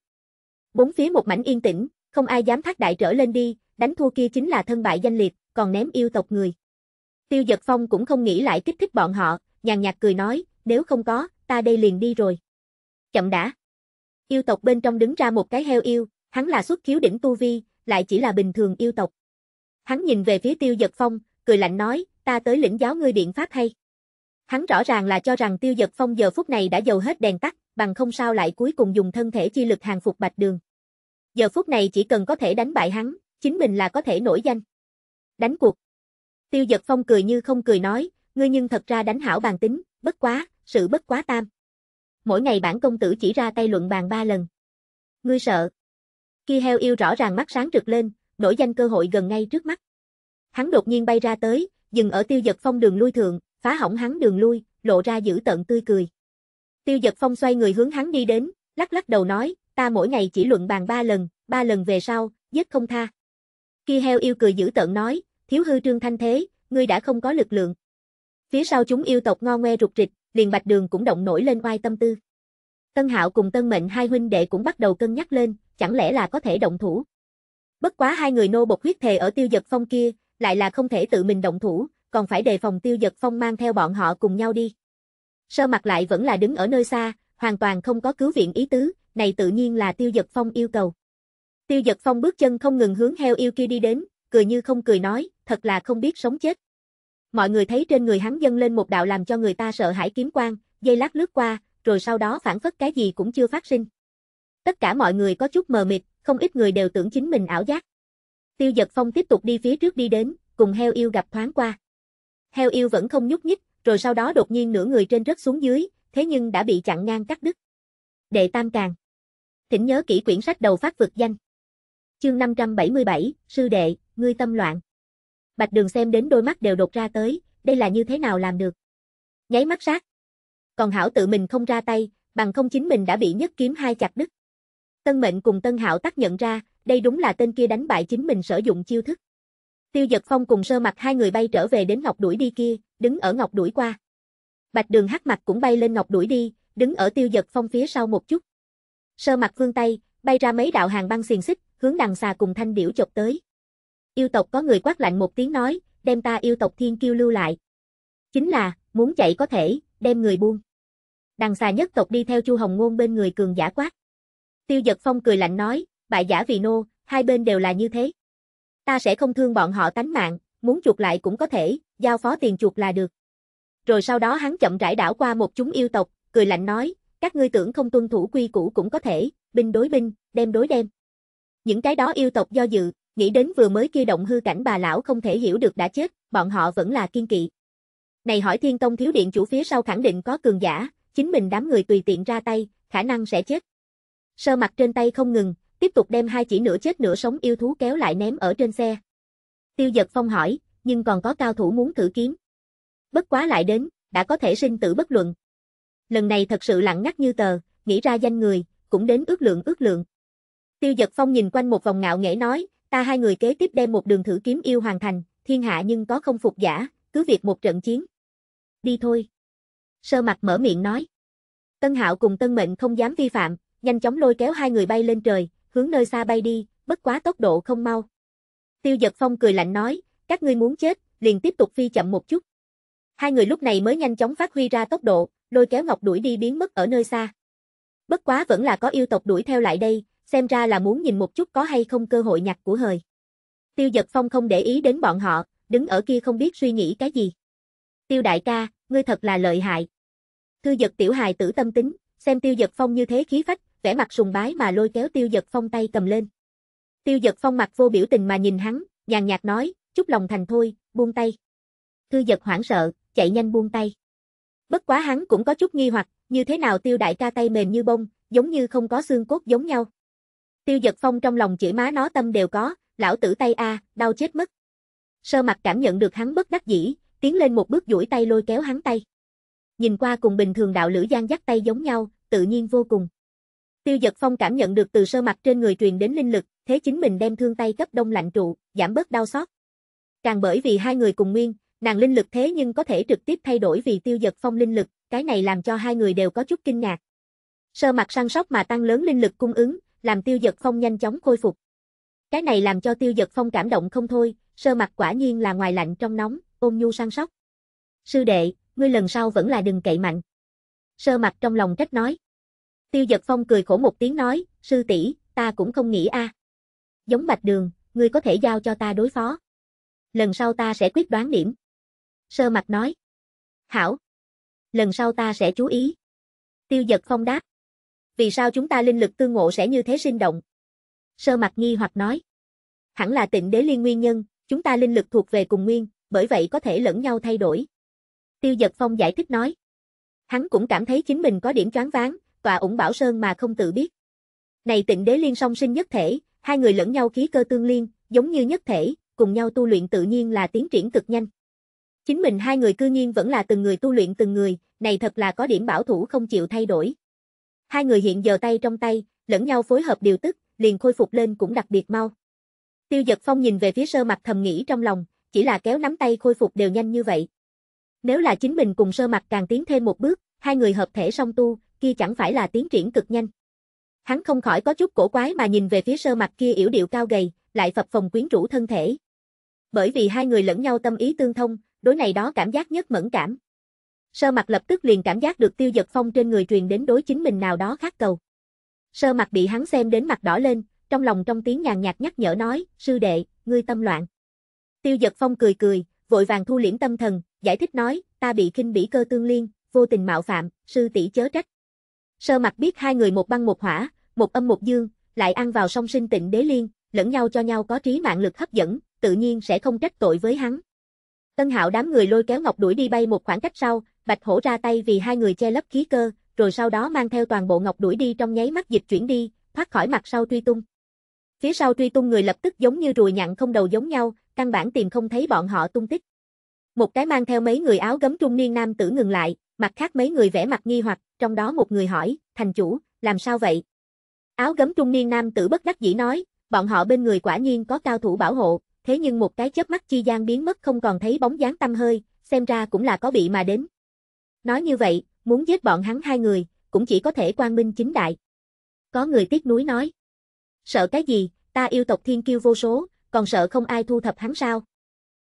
Bốn phía một mảnh yên tĩnh, không ai dám thác đại trở lên đi, đánh thua kia chính là thân bại danh liệt, còn ném yêu tộc người. Tiêu Dật Phong cũng không nghĩ lại kích thích bọn họ, nhàn nhạt cười nói, nếu không có, ta đây liền đi rồi. Chậm đã. Yêu tộc bên trong đứng ra một cái heo yêu, hắn là xuất khiếu đỉnh tu vi, lại chỉ là bình thường yêu tộc. Hắn nhìn về phía Tiêu Dật Phong, cười lạnh nói, ta tới lĩnh giáo ngươi biện pháp hay. Hắn rõ ràng là cho rằng Tiêu Dật Phong giờ phút này đã dầu hết đèn tắt, bằng không sao lại cuối cùng dùng thân thể chi lực hàng phục Bạch Đường. Giờ phút này chỉ cần có thể đánh bại hắn, chính mình là có thể nổi danh. Đánh cuộc. Tiêu giật phong cười như không cười nói, ngươi nhưng thật ra đánh hảo bàn tính, bất quá, sự bất quá tam. Mỗi ngày bản công tử chỉ ra tay luận bàn ba lần. Ngươi sợ. Kia heo yêu rõ ràng mắt sáng rực lên, nổi danh cơ hội gần ngay trước mắt. Hắn đột nhiên bay ra tới, dừng ở tiêu giật phong đường lui thượng, phá hỏng hắn đường lui, lộ ra giữ tận tươi cười. Tiêu giật phong xoay người hướng hắn đi đến, lắc lắc đầu nói, ta mỗi ngày chỉ luận bàn ba lần, ba lần về sau, giết không tha. Kia heo yêu cười dữ tợn nói, thiếu hư trương thanh thế, ngươi đã không có lực lượng. Phía sau chúng yêu tộc ngo ngoe rụt rịch, liền bạch đường cũng động nổi lên oai tâm tư. Tân hạo cùng tân mệnh hai huynh đệ cũng bắt đầu cân nhắc lên, chẳng lẽ là có thể động thủ. Bất quá hai người nô bộc huyết thề ở tiêu giật phong kia, lại là không thể tự mình động thủ, còn phải đề phòng tiêu giật phong mang theo bọn họ cùng nhau đi. Sơ mặt lại vẫn là đứng ở nơi xa, hoàn toàn không có cứu viện ý tứ, này tự nhiên là tiêu giật phong yêu cầu. Tiêu giật phong bước chân không ngừng hướng heo yêu kia đi đến, cười như không cười nói, thật là không biết sống chết. Mọi người thấy trên người hắn dâng lên một đạo làm cho người ta sợ hãi kiếm quang, dây lát lướt qua, rồi sau đó phản phất cái gì cũng chưa phát sinh. Tất cả mọi người có chút mờ mịt, không ít người đều tưởng chính mình ảo giác. Tiêu giật phong tiếp tục đi phía trước đi đến, cùng heo yêu gặp thoáng qua. Heo yêu vẫn không nhúc nhích, rồi sau đó đột nhiên nửa người trên rớt xuống dưới, thế nhưng đã bị chặn ngang cắt đứt. Đệ Tam Càng Thỉnh nhớ kỹ quyển sách đầu phát vực danh. Chương 577, sư đệ, ngươi tâm loạn. Bạch Đường xem đến đôi mắt đều đột ra tới, đây là như thế nào làm được? Nháy mắt sát. Còn Hảo tự mình không ra tay, bằng không chính mình đã bị nhất kiếm hai chặt đứt. Tân Mệnh cùng Tân Hảo tác nhận ra, đây đúng là tên kia đánh bại chính mình sử dụng chiêu thức. Tiêu Dật Phong cùng Sơ Mặt hai người bay trở về đến ngọc đuổi đi kia, đứng ở ngọc đuổi qua. Bạch Đường hắc mặt cũng bay lên ngọc đuổi đi, đứng ở Tiêu Dật Phong phía sau một chút. Sơ Mặt vươn tay, bay ra mấy đạo hàng băng xiềng xích, hướng đằng xà cùng thanh điểu chộp tới. Yêu tộc có người quát lạnh một tiếng nói, đem ta yêu tộc thiên kiêu lưu lại. Chính là, muốn chạy có thể, đem người buông. Đằng xà nhất tộc đi theo Chu Hồng Ngôn bên người cường giả quát. Tiêu giật phong cười lạnh nói, bại giả vì nô, hai bên đều là như thế. Ta sẽ không thương bọn họ tánh mạng, muốn chuột lại cũng có thể, giao phó tiền chuột là được. Rồi sau đó hắn chậm rãi đảo qua một chúng yêu tộc, cười lạnh nói, các ngươi tưởng không tuân thủ quy củ cũng có thể, binh đối binh, đem đối đem. Những cái đó yêu tộc do dự, nghĩ đến vừa mới kia động hư cảnh bà lão không thể hiểu được đã chết, bọn họ vẫn là kiên kỵ. Này hỏi thiên tông thiếu điện chủ phía sau khẳng định có cường giả, chính mình đám người tùy tiện ra tay, khả năng sẽ chết. Sơ mặt trên tay không ngừng, tiếp tục đem hai chỉ nửa chết nửa sống yêu thú kéo lại ném ở trên xe. Tiêu giật phong hỏi, nhưng còn có cao thủ muốn thử kiếm. Bất quá lại đến, đã có thể sinh tử bất luận. Lần này thật sự lặng ngắt như tờ, nghĩ ra danh người, cũng đến ước lượng ước lượng. Tiêu giật phong nhìn quanh một vòng ngạo nghễ nói, ta hai người kế tiếp đem một đường thử kiếm yêu hoàn thành, thiên hạ nhưng có không phục giả, cứ việc một trận chiến. Đi thôi. Sơ mặt mở miệng nói. Tân hạo cùng tân mệnh không dám vi phạm, nhanh chóng lôi kéo hai người bay lên trời, hướng nơi xa bay đi, bất quá tốc độ không mau. Tiêu giật phong cười lạnh nói, các ngươi muốn chết, liền tiếp tục phi chậm một chút. Hai người lúc này mới nhanh chóng phát huy ra tốc độ, lôi kéo Ngọc đuổi đi biến mất ở nơi xa. Bất quá vẫn là có yêu tộc đuổi theo lại đây, xem ra là muốn nhìn một chút có hay không cơ hội nhặt của hời. Tiêu Dật Phong không để ý đến bọn họ, đứng ở kia không biết suy nghĩ cái gì. Tiêu đại ca, ngươi thật là lợi hại. Thư Dật tiểu hài tử tâm tính, xem Tiêu Dật Phong như thế khí phách, vẻ mặt sùng bái mà lôi kéo Tiêu Dật Phong tay cầm lên. Tiêu Dật Phong mặt vô biểu tình mà nhìn hắn, nhàn nhạt nói, chút lòng thành thôi, buông tay. Thư Dật hoảng sợ, chạy nhanh buông tay. Bất quá hắn cũng có chút nghi hoặc, như thế nào Tiêu đại ca tay mềm như bông, giống như không có xương cốt giống nhau. Tiêu giật phong trong lòng chỉ má nó tâm đều có, lão tử tay a, đau chết mất. Sơ mặt cảm nhận được hắn bất đắc dĩ, tiến lên một bước duỗi tay lôi kéo hắn tay. Nhìn qua cùng bình thường đạo lữ gian dắt tay giống nhau, tự nhiên vô cùng. Tiêu giật phong cảm nhận được từ sơ mặt trên người truyền đến linh lực, thế chính mình đem thương tay cấp đông lạnh trụ, giảm bớt đau xót. Càng bởi vì hai người cùng nguyên, nàng linh lực thế nhưng có thể trực tiếp thay đổi vì tiêu giật phong linh lực, cái này làm cho hai người đều có chút kinh ngạc. Sơ mặt săn sóc mà tăng lớn linh lực cung ứng, làm tiêu giật phong nhanh chóng khôi phục. Cái này làm cho tiêu giật phong cảm động không thôi, sơ mặt quả nhiên là ngoài lạnh trong nóng, ôm nhu sang sóc. Sư đệ, ngươi lần sau vẫn là đừng cậy mạnh. Sơ mặt trong lòng trách nói. Tiêu giật phong cười khổ một tiếng nói, sư tỷ, ta cũng không nghĩ a. Giống bạch đường, ngươi có thể giao cho ta đối phó. Lần sau ta sẽ quyết đoán điểm. Sơ mặt nói. Hảo. Lần sau ta sẽ chú ý. Tiêu giật phong đáp vì sao chúng ta linh lực tương ngộ sẽ như thế sinh động? Sơ mặt nghi hoặc nói. Hẳn là tịnh đế liên nguyên nhân, chúng ta linh lực thuộc về cùng nguyên, bởi vậy có thể lẫn nhau thay đổi. Tiêu giật phong giải thích nói. Hắn cũng cảm thấy chính mình có điểm choáng váng, tòa ủng bảo sơn mà không tự biết. Này tịnh đế liên song sinh nhất thể, hai người lẫn nhau khí cơ tương liên, giống như nhất thể, cùng nhau tu luyện tự nhiên là tiến triển cực nhanh. Chính mình hai người cư nhiên vẫn là từng người tu luyện từng người, này thật là có điểm bảo thủ không chịu thay đổi. Hai người hiện giờ tay trong tay, lẫn nhau phối hợp điều tức, liền khôi phục lên cũng đặc biệt mau. Tiêu giật phong nhìn về phía sơ mặt thầm nghĩ trong lòng, chỉ là kéo nắm tay khôi phục đều nhanh như vậy. Nếu là chính mình cùng sơ mặt càng tiến thêm một bước, hai người hợp thể song tu, kia chẳng phải là tiến triển cực nhanh. Hắn không khỏi có chút cổ quái mà nhìn về phía sơ mặt kia yểu điệu cao gầy, lại phập phòng quyến rũ thân thể. Bởi vì hai người lẫn nhau tâm ý tương thông, đối này đó cảm giác nhất mẫn cảm. Sơ mặt lập tức liền cảm giác được tiêu giật phong trên người truyền đến đối chính mình nào đó khác cầu. Sơ mặt bị hắn xem đến mặt đỏ lên, trong lòng trong tiếng nhàn nhạt nhắc nhở nói, sư đệ, ngươi tâm loạn. Tiêu giật phong cười cười, vội vàng thu liễm tâm thần, giải thích nói, ta bị khinh bỉ cơ tương liên, vô tình mạo phạm, sư tỷ chớ trách. Sơ mặt biết hai người một băng một hỏa, một âm một dương, lại ăn vào song sinh tịnh đế liên, lẫn nhau cho nhau có trí mạng lực hấp dẫn, tự nhiên sẽ không trách tội với hắn. Tân hạo đám người lôi kéo Ngọc đuổi đi bay một khoảng cách sau, Bạch Hổ ra tay vì hai người che lấp khí cơ, rồi sau đó mang theo toàn bộ ngọc đuổi đi trong nháy mắt dịch chuyển đi, thoát khỏi mặt sau truy tung. Phía sau truy tung người lập tức giống như ruồi nhặn không đầu giống nhau, căn bản tìm không thấy bọn họ tung tích. Một cái mang theo mấy người áo gấm trung niên nam tử ngừng lại, mặt khác mấy người vẻ mặt nghi hoặc, trong đó một người hỏi, thành chủ, làm sao vậy? Áo gấm trung niên nam tử bất đắc dĩ nói, bọn họ bên người quả nhiên có cao thủ bảo hộ, thế nhưng một cái chớp mắt chi gian biến mất không còn thấy bóng dáng tâm hơi, xem ra cũng là có bị mà đến, Nói như vậy, muốn giết bọn hắn hai người, cũng chỉ có thể quang minh chính đại. Có người tiếc núi nói. Sợ cái gì, ta yêu tộc thiên kiêu vô số, còn sợ không ai thu thập hắn sao?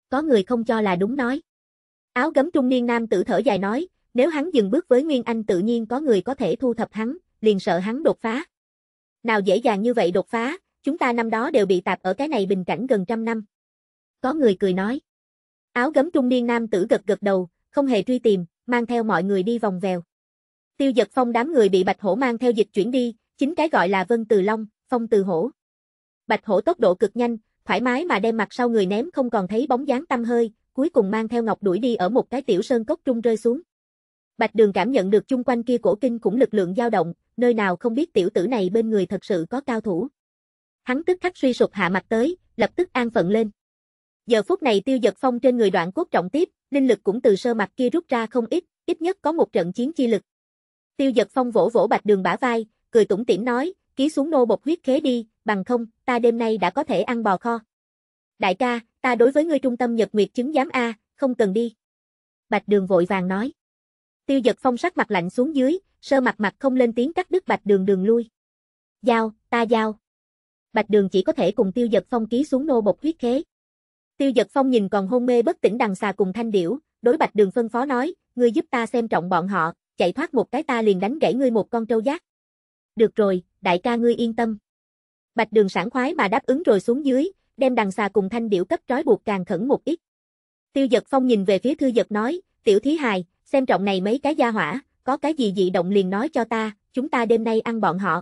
Có người không cho là đúng nói. Áo gấm trung niên nam tử thở dài nói, nếu hắn dừng bước với Nguyên Anh tự nhiên có người có thể thu thập hắn, liền sợ hắn đột phá. Nào dễ dàng như vậy đột phá, chúng ta năm đó đều bị tạp ở cái này bình cảnh gần trăm năm. Có người cười nói. Áo gấm trung niên nam tử gật gật đầu, không hề truy tìm, mang theo mọi người đi vòng vèo. Tiêu giật phong đám người bị bạch hổ mang theo dịch chuyển đi, chính cái gọi là vân từ long, phong từ hổ. Bạch hổ tốc độ cực nhanh, thoải mái mà đem mặt sau người ném không còn thấy bóng dáng tăm hơi, cuối cùng mang theo ngọc đuổi đi ở một cái tiểu sơn cốc trung rơi xuống. Bạch đường cảm nhận được chung quanh kia cổ kinh cũng lực lượng dao động, nơi nào không biết tiểu tử này bên người thật sự có cao thủ. Hắn tức khắc suy sụp hạ mặt tới, lập tức an phận lên. Giờ phút này tiêu giật phong trên người đoạn Quốc trọng tiếp, linh lực cũng từ sơ mặt kia rút ra không ít, ít nhất có một trận chiến chi lực. Tiêu giật phong vỗ vỗ bạch đường bả vai, cười tủm tỉm nói, ký xuống nô bột huyết khế đi, bằng không, ta đêm nay đã có thể ăn bò kho. Đại ca, ta đối với ngươi trung tâm nhật nguyệt chứng giám A, không cần đi. Bạch đường vội vàng nói. Tiêu giật phong sắc mặt lạnh xuống dưới, sơ mặt mặt không lên tiếng cắt đứt bạch đường đường lui. Giao, ta giao. Bạch đường chỉ có thể cùng tiêu giật phong ký xuống nô bột huyết khế. Tiêu giật phong nhìn còn hôn mê bất tỉnh đằng xà cùng thanh điểu, đối bạch đường phân phó nói, ngươi giúp ta xem trọng bọn họ, chạy thoát một cái ta liền đánh gãy ngươi một con trâu giác. Được rồi, đại ca ngươi yên tâm. Bạch đường sảng khoái mà đáp ứng rồi xuống dưới, đem đằng xà cùng thanh điểu cấp trói buộc càng khẩn một ít. Tiêu giật phong nhìn về phía thư giật nói, tiểu thí hài, xem trọng này mấy cái gia hỏa, có cái gì dị động liền nói cho ta, chúng ta đêm nay ăn bọn họ.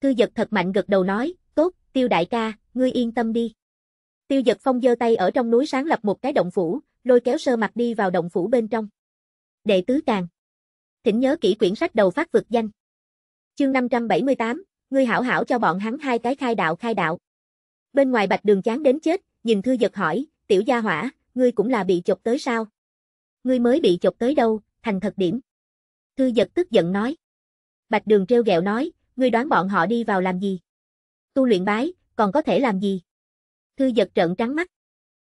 Thư giật thật mạnh gật đầu nói, tốt, tiêu đại ca, ngươi yên tâm đi. Tiêu giật phong dơ tay ở trong núi sáng lập một cái động phủ, lôi kéo sơ mặt đi vào động phủ bên trong. Đệ tứ càng. Thỉnh nhớ kỹ quyển sách đầu phát vực danh. Chương 578, ngươi hảo hảo cho bọn hắn hai cái khai đạo khai đạo. Bên ngoài bạch đường chán đến chết, nhìn thư giật hỏi, tiểu gia hỏa, ngươi cũng là bị chọc tới sao? Ngươi mới bị chọc tới đâu, thành thật điểm. Thư giật tức giận nói. Bạch đường treo gẹo nói, ngươi đoán bọn họ đi vào làm gì? Tu luyện bái, còn có thể làm gì? Thư giật trợn trắng mắt.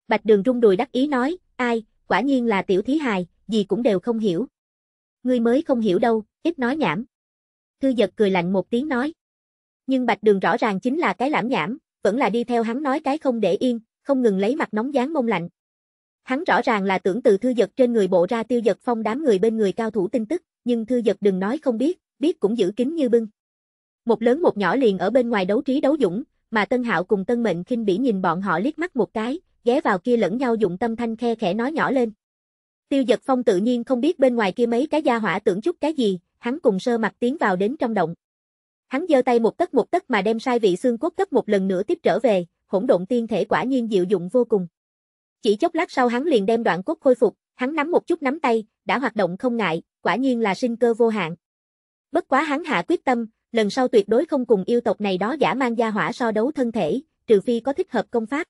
Bạch đường rung đùi đắc ý nói, ai, quả nhiên là tiểu thí hài, gì cũng đều không hiểu. Ngươi mới không hiểu đâu, ít nói nhảm. Thư giật cười lạnh một tiếng nói. Nhưng bạch đường rõ ràng chính là cái lãm nhảm, vẫn là đi theo hắn nói cái không để yên, không ngừng lấy mặt nóng dáng mông lạnh. Hắn rõ ràng là tưởng từ thư giật trên người bộ ra tiêu giật phong đám người bên người cao thủ tin tức, nhưng thư giật đừng nói không biết, biết cũng giữ kín như bưng. Một lớn một nhỏ liền ở bên ngoài đấu trí đấu dũng, mà Tân Hạo cùng Tân Mệnh khinh bỉ nhìn bọn họ liếc mắt một cái, ghé vào kia lẫn nhau dụng tâm thanh khe khẽ nói nhỏ lên. Tiêu giật phong tự nhiên không biết bên ngoài kia mấy cái gia hỏa tưởng chút cái gì, hắn cùng sơ mặt tiến vào đến trong động. Hắn giơ tay một tấc một tấc mà đem sai vị xương cốt cấp một lần nữa tiếp trở về, hỗn độn tiên thể quả nhiên diệu dụng vô cùng. Chỉ chốc lát sau hắn liền đem đoạn cốt khôi phục, hắn nắm một chút nắm tay, đã hoạt động không ngại, quả nhiên là sinh cơ vô hạn. Bất quá hắn hạ quyết tâm, lần sau tuyệt đối không cùng yêu tộc này đó giả mang gia hỏa so đấu thân thể, trừ phi có thích hợp công pháp.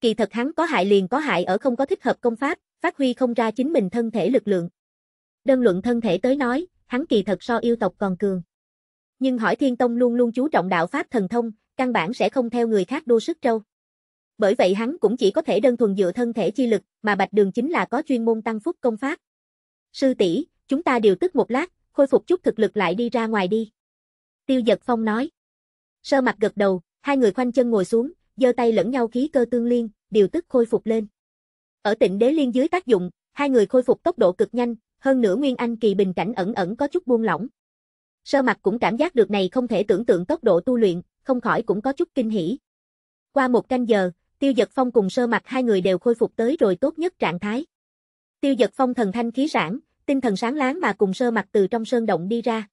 Kỳ thật hắn có hại liền có hại ở không có thích hợp công pháp, phát huy không ra chính mình thân thể lực lượng. Đơn luận thân thể tới nói, hắn kỳ thật so yêu tộc còn cường. Nhưng hỏi Thiên Tông luôn luôn chú trọng đạo pháp thần thông, căn bản sẽ không theo người khác đua sức trâu. Bởi vậy hắn cũng chỉ có thể đơn thuần dựa thân thể chi lực, mà Bạch Đường chính là có chuyên môn tăng phúc công pháp. Sư tỷ, chúng ta điều tức một lát, khôi phục chút thực lực lại đi ra ngoài đi. Tiêu Giật Phong nói. Sơ mặt gật đầu, hai người khoanh chân ngồi xuống, giơ tay lẫn nhau khí cơ tương liên, điều tức khôi phục lên. Ở tịnh đế liên dưới tác dụng, hai người khôi phục tốc độ cực nhanh, hơn nữa Nguyên Anh kỳ bình cảnh ẩn ẩn có chút buông lỏng. Sơ mặt cũng cảm giác được này không thể tưởng tượng tốc độ tu luyện, không khỏi cũng có chút kinh hỉ. Qua một canh giờ, Tiêu Giật Phong cùng sơ mặt hai người đều khôi phục tới rồi tốt nhất trạng thái. Tiêu Giật Phong thần thanh khí sản, tinh thần sáng láng mà cùng sơ mặt từ trong sơn động đi ra.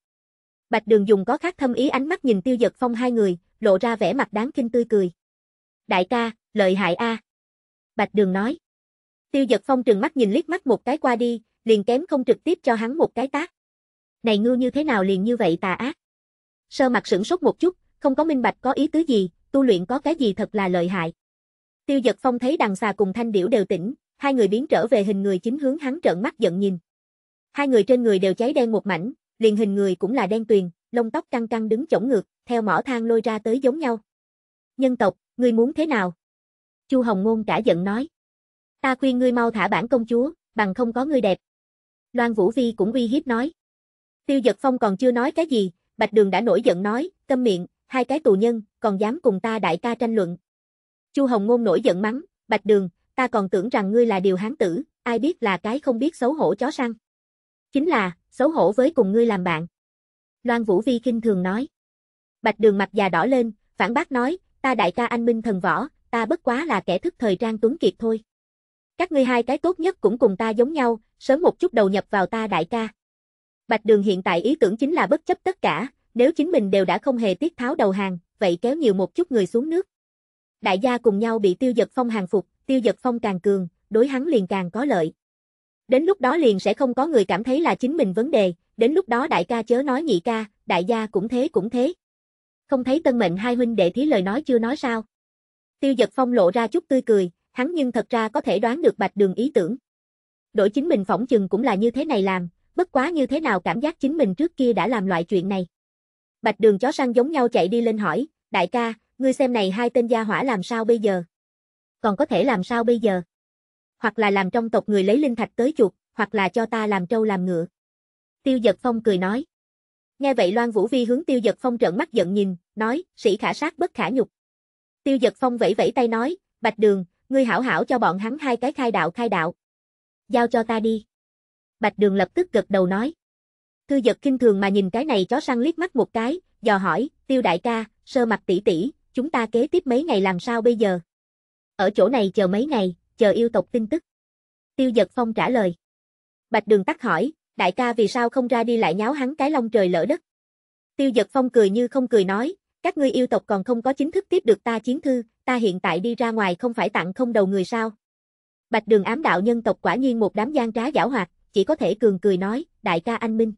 Bạch Đường dùng có khác thâm ý ánh mắt nhìn Tiêu Dật Phong hai người, lộ ra vẻ mặt đáng kinh tươi cười. Đại ca, lợi hại a. Bạch Đường nói. Tiêu Dật Phong trừng mắt nhìn liếc mắt một cái qua đi, liền kém không trực tiếp cho hắn một cái tát. Này ngư như thế nào liền như vậy tà ác. Sơ mặt sửng sốt một chút, không có minh bạch có ý tứ gì, tu luyện có cái gì thật là lợi hại. Tiêu Dật Phong thấy đằng xà cùng thanh điểu đều tỉnh, hai người biến trở về hình người chính hướng hắn trợn mắt giận nhìn. Hai người trên người đều cháy đen một mảnh, liền hình người cũng là đen tuyền, lông tóc căng căng đứng chổng ngược, theo mỏ thang lôi ra tới giống nhau. Nhân tộc, ngươi muốn thế nào? Chu Hồng Ngôn cả giận nói. Ta khuyên ngươi mau thả bản công chúa, bằng không có ngươi đẹp. Loan Vũ Vi cũng uy hiếp nói. Tiêu Dật Phong còn chưa nói cái gì, Bạch Đường đã nổi giận nói, câm miệng, hai cái tù nhân, còn dám cùng ta đại ca tranh luận. Chu Hồng Ngôn nổi giận mắng, Bạch Đường, ta còn tưởng rằng ngươi là điều hán tử, ai biết là cái không biết xấu hổ chó săn. Chính là, xấu hổ với cùng ngươi làm bạn. Loan Vũ Vi kinh thường nói. Bạch đường mặt già đỏ lên, phản bác nói, ta đại ca anh minh thần võ, ta bất quá là kẻ thức thời trang tuấn kiệt thôi. Các ngươi hai cái tốt nhất cũng cùng ta giống nhau, sớm một chút đầu nhập vào ta đại ca. Bạch đường hiện tại ý tưởng chính là bất chấp tất cả, nếu chính mình đều đã không hề tiết tháo đầu hàng, vậy kéo nhiều một chút người xuống nước. Đại gia cùng nhau bị tiêu giật phong hàng phục, tiêu giật phong càng cường, đối hắn liền càng có lợi. Đến lúc đó liền sẽ không có người cảm thấy là chính mình vấn đề, đến lúc đó đại ca chớ nói nhị ca, đại gia cũng thế cũng thế. Không thấy tân mệnh hai huynh đệ thí lời nói chưa nói sao. Tiêu giật phong lộ ra chút tươi cười, hắn nhưng thật ra có thể đoán được bạch đường ý tưởng. Đổi chính mình phỏng chừng cũng là như thế này làm, bất quá như thế nào cảm giác chính mình trước kia đã làm loại chuyện này. Bạch đường chó săn giống nhau chạy đi lên hỏi, đại ca, ngươi xem này hai tên gia hỏa làm sao bây giờ? Còn có thể làm sao bây giờ? hoặc là làm trong tộc người lấy linh thạch tới chuột, hoặc là cho ta làm trâu làm ngựa. Tiêu Dật Phong cười nói. Nghe vậy Loan Vũ Vi hướng Tiêu Dật Phong trợn mắt giận nhìn, nói, sĩ khả sát bất khả nhục. Tiêu Dật Phong vẫy vẫy tay nói, Bạch Đường, ngươi hảo hảo cho bọn hắn hai cái khai đạo khai đạo. Giao cho ta đi. Bạch Đường lập tức gật đầu nói. Thư Dật kinh thường mà nhìn cái này chó săn liếc mắt một cái, dò hỏi, Tiêu đại ca, sơ mặt tỷ tỷ, chúng ta kế tiếp mấy ngày làm sao bây giờ? Ở chỗ này chờ mấy ngày, chờ yêu tộc tin tức. Tiêu giật phong trả lời. Bạch đường tắt hỏi, đại ca vì sao không ra đi lại nháo hắn cái Long trời lỡ đất. Tiêu giật phong cười như không cười nói, các ngươi yêu tộc còn không có chính thức tiếp được ta chiến thư, ta hiện tại đi ra ngoài không phải tặng không đầu người sao. Bạch đường ám đạo nhân tộc quả nhiên một đám gian trá giả hoạt, chỉ có thể cường cười nói, đại ca anh minh.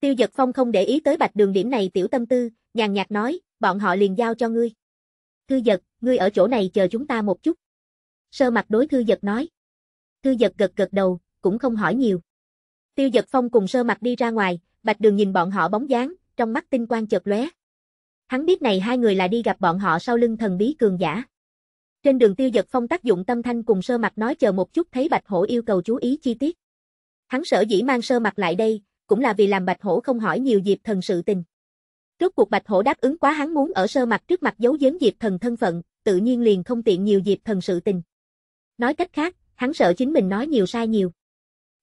Tiêu giật phong không để ý tới bạch đường điểm này tiểu tâm tư, nhàn nhạt nói, bọn họ liền giao cho ngươi. Thư giật, ngươi ở chỗ này chờ chúng ta một chút. Sơ mặt đối thư giật nói. Thư giật gật gật đầu, cũng không hỏi nhiều. Tiêu giật phong cùng sơ mặt đi ra ngoài, bạch đường nhìn bọn họ bóng dáng, trong mắt tinh quang chợt lóe. Hắn biết này hai người là đi gặp bọn họ sau lưng thần bí cường giả. Trên đường tiêu giật phong tác dụng tâm thanh cùng sơ mặt nói chờ một chút thấy bạch hổ yêu cầu chú ý chi tiết. Hắn sở dĩ mang sơ mặt lại đây, cũng là vì làm bạch hổ không hỏi nhiều diệp thần sự tình. trước cuộc bạch hổ đáp ứng quá hắn muốn ở sơ mặt trước mặt giấu giếm diệp thần thân phận, tự nhiên liền không tiện nhiều diệp thần sự tình. Nói cách khác, hắn sợ chính mình nói nhiều sai nhiều.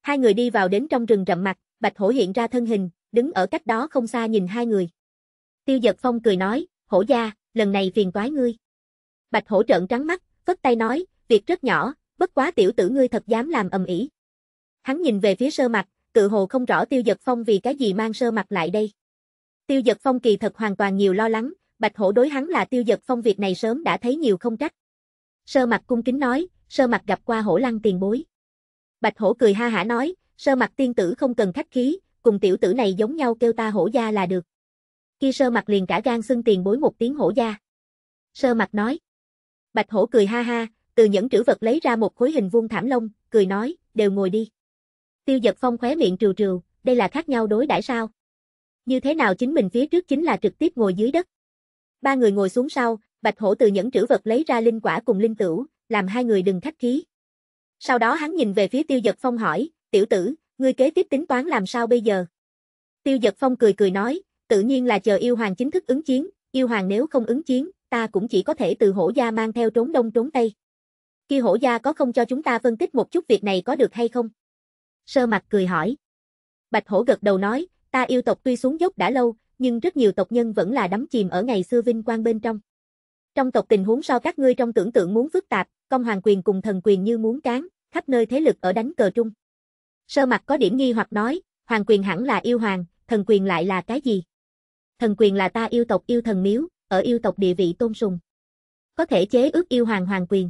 Hai người đi vào đến trong rừng rậm mặt, Bạch Hổ hiện ra thân hình, đứng ở cách đó không xa nhìn hai người. Tiêu Dật Phong cười nói, "Hổ gia, lần này phiền toái ngươi." Bạch Hổ trợn trắng mắt, vất tay nói, "Việc rất nhỏ, bất quá tiểu tử ngươi thật dám làm ầm ĩ." Hắn nhìn về phía Sơ mặt, tự hồ không rõ Tiêu Dật Phong vì cái gì mang Sơ mặt lại đây. Tiêu Dật Phong kỳ thật hoàn toàn nhiều lo lắng, Bạch Hổ đối hắn là Tiêu Dật Phong việc này sớm đã thấy nhiều không trách. Sơ mặt cung kính nói, sơ mặt gặp qua hổ lăng tiền bối. Bạch hổ cười ha hả nói, sơ mặt tiên tử không cần khách khí, cùng tiểu tử này giống nhau kêu ta hổ gia là được. Khi sơ mặt liền cả gan xưng tiền bối một tiếng hổ gia. Sơ mặt nói. Bạch hổ cười ha ha, từ những trữ vật lấy ra một khối hình vuông thảm lông, cười nói, đều ngồi đi. Tiêu giật phong khóe miệng trừ trừ, đây là khác nhau đối đãi sao? Như thế nào chính mình phía trước chính là trực tiếp ngồi dưới đất. Ba người ngồi xuống sau, bạch hổ từ những trữ vật lấy ra linh quả cùng linh tửu, làm hai người đừng khách khí. Sau đó hắn nhìn về phía Tiêu Dật Phong hỏi, tiểu tử, ngươi kế tiếp tính toán làm sao bây giờ? Tiêu Dật Phong cười cười nói, tự nhiên là chờ yêu hoàng chính thức ứng chiến, yêu hoàng nếu không ứng chiến, ta cũng chỉ có thể từ hổ gia mang theo trốn đông trốn tây. Kia hổ gia có không cho chúng ta phân tích một chút việc này có được hay không? Sơ mặt cười hỏi. Bạch hổ gật đầu nói, ta yêu tộc tuy xuống dốc đã lâu, nhưng rất nhiều tộc nhân vẫn là đắm chìm ở ngày xưa vinh quang bên trong. Trong tộc tình huống so các ngươi trong tưởng tượng muốn phức tạp, công hoàng quyền cùng thần quyền như muốn cán, khắp nơi thế lực ở đánh cờ trung. Sơ mặt có điểm nghi hoặc nói, hoàng quyền hẳn là yêu hoàng, thần quyền lại là cái gì? Thần quyền là ta yêu tộc yêu thần miếu, ở yêu tộc địa vị tôn sùng. Có thể chế ước yêu hoàng hoàng quyền.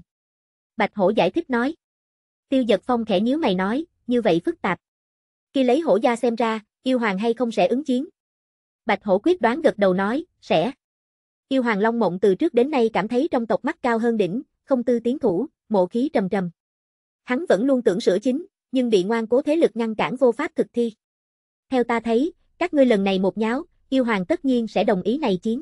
Bạch hổ giải thích nói. Tiêu giật phong khẽ nhíu mày nói, như vậy phức tạp. Khi lấy hổ gia xem ra, yêu hoàng hay không sẽ ứng chiến. Bạch hổ quyết đoán gật đầu nói, sẽ. Yêu hoàng Long Mộng từ trước đến nay cảm thấy trong tộc mắt cao hơn đỉnh, không tư tiến thủ, mộ khí trầm trầm. Hắn vẫn luôn tưởng sửa chính, nhưng bị ngoan cố thế lực ngăn cản vô pháp thực thi. Theo ta thấy, các ngươi lần này một nháo, yêu hoàng tất nhiên sẽ đồng ý này chiến.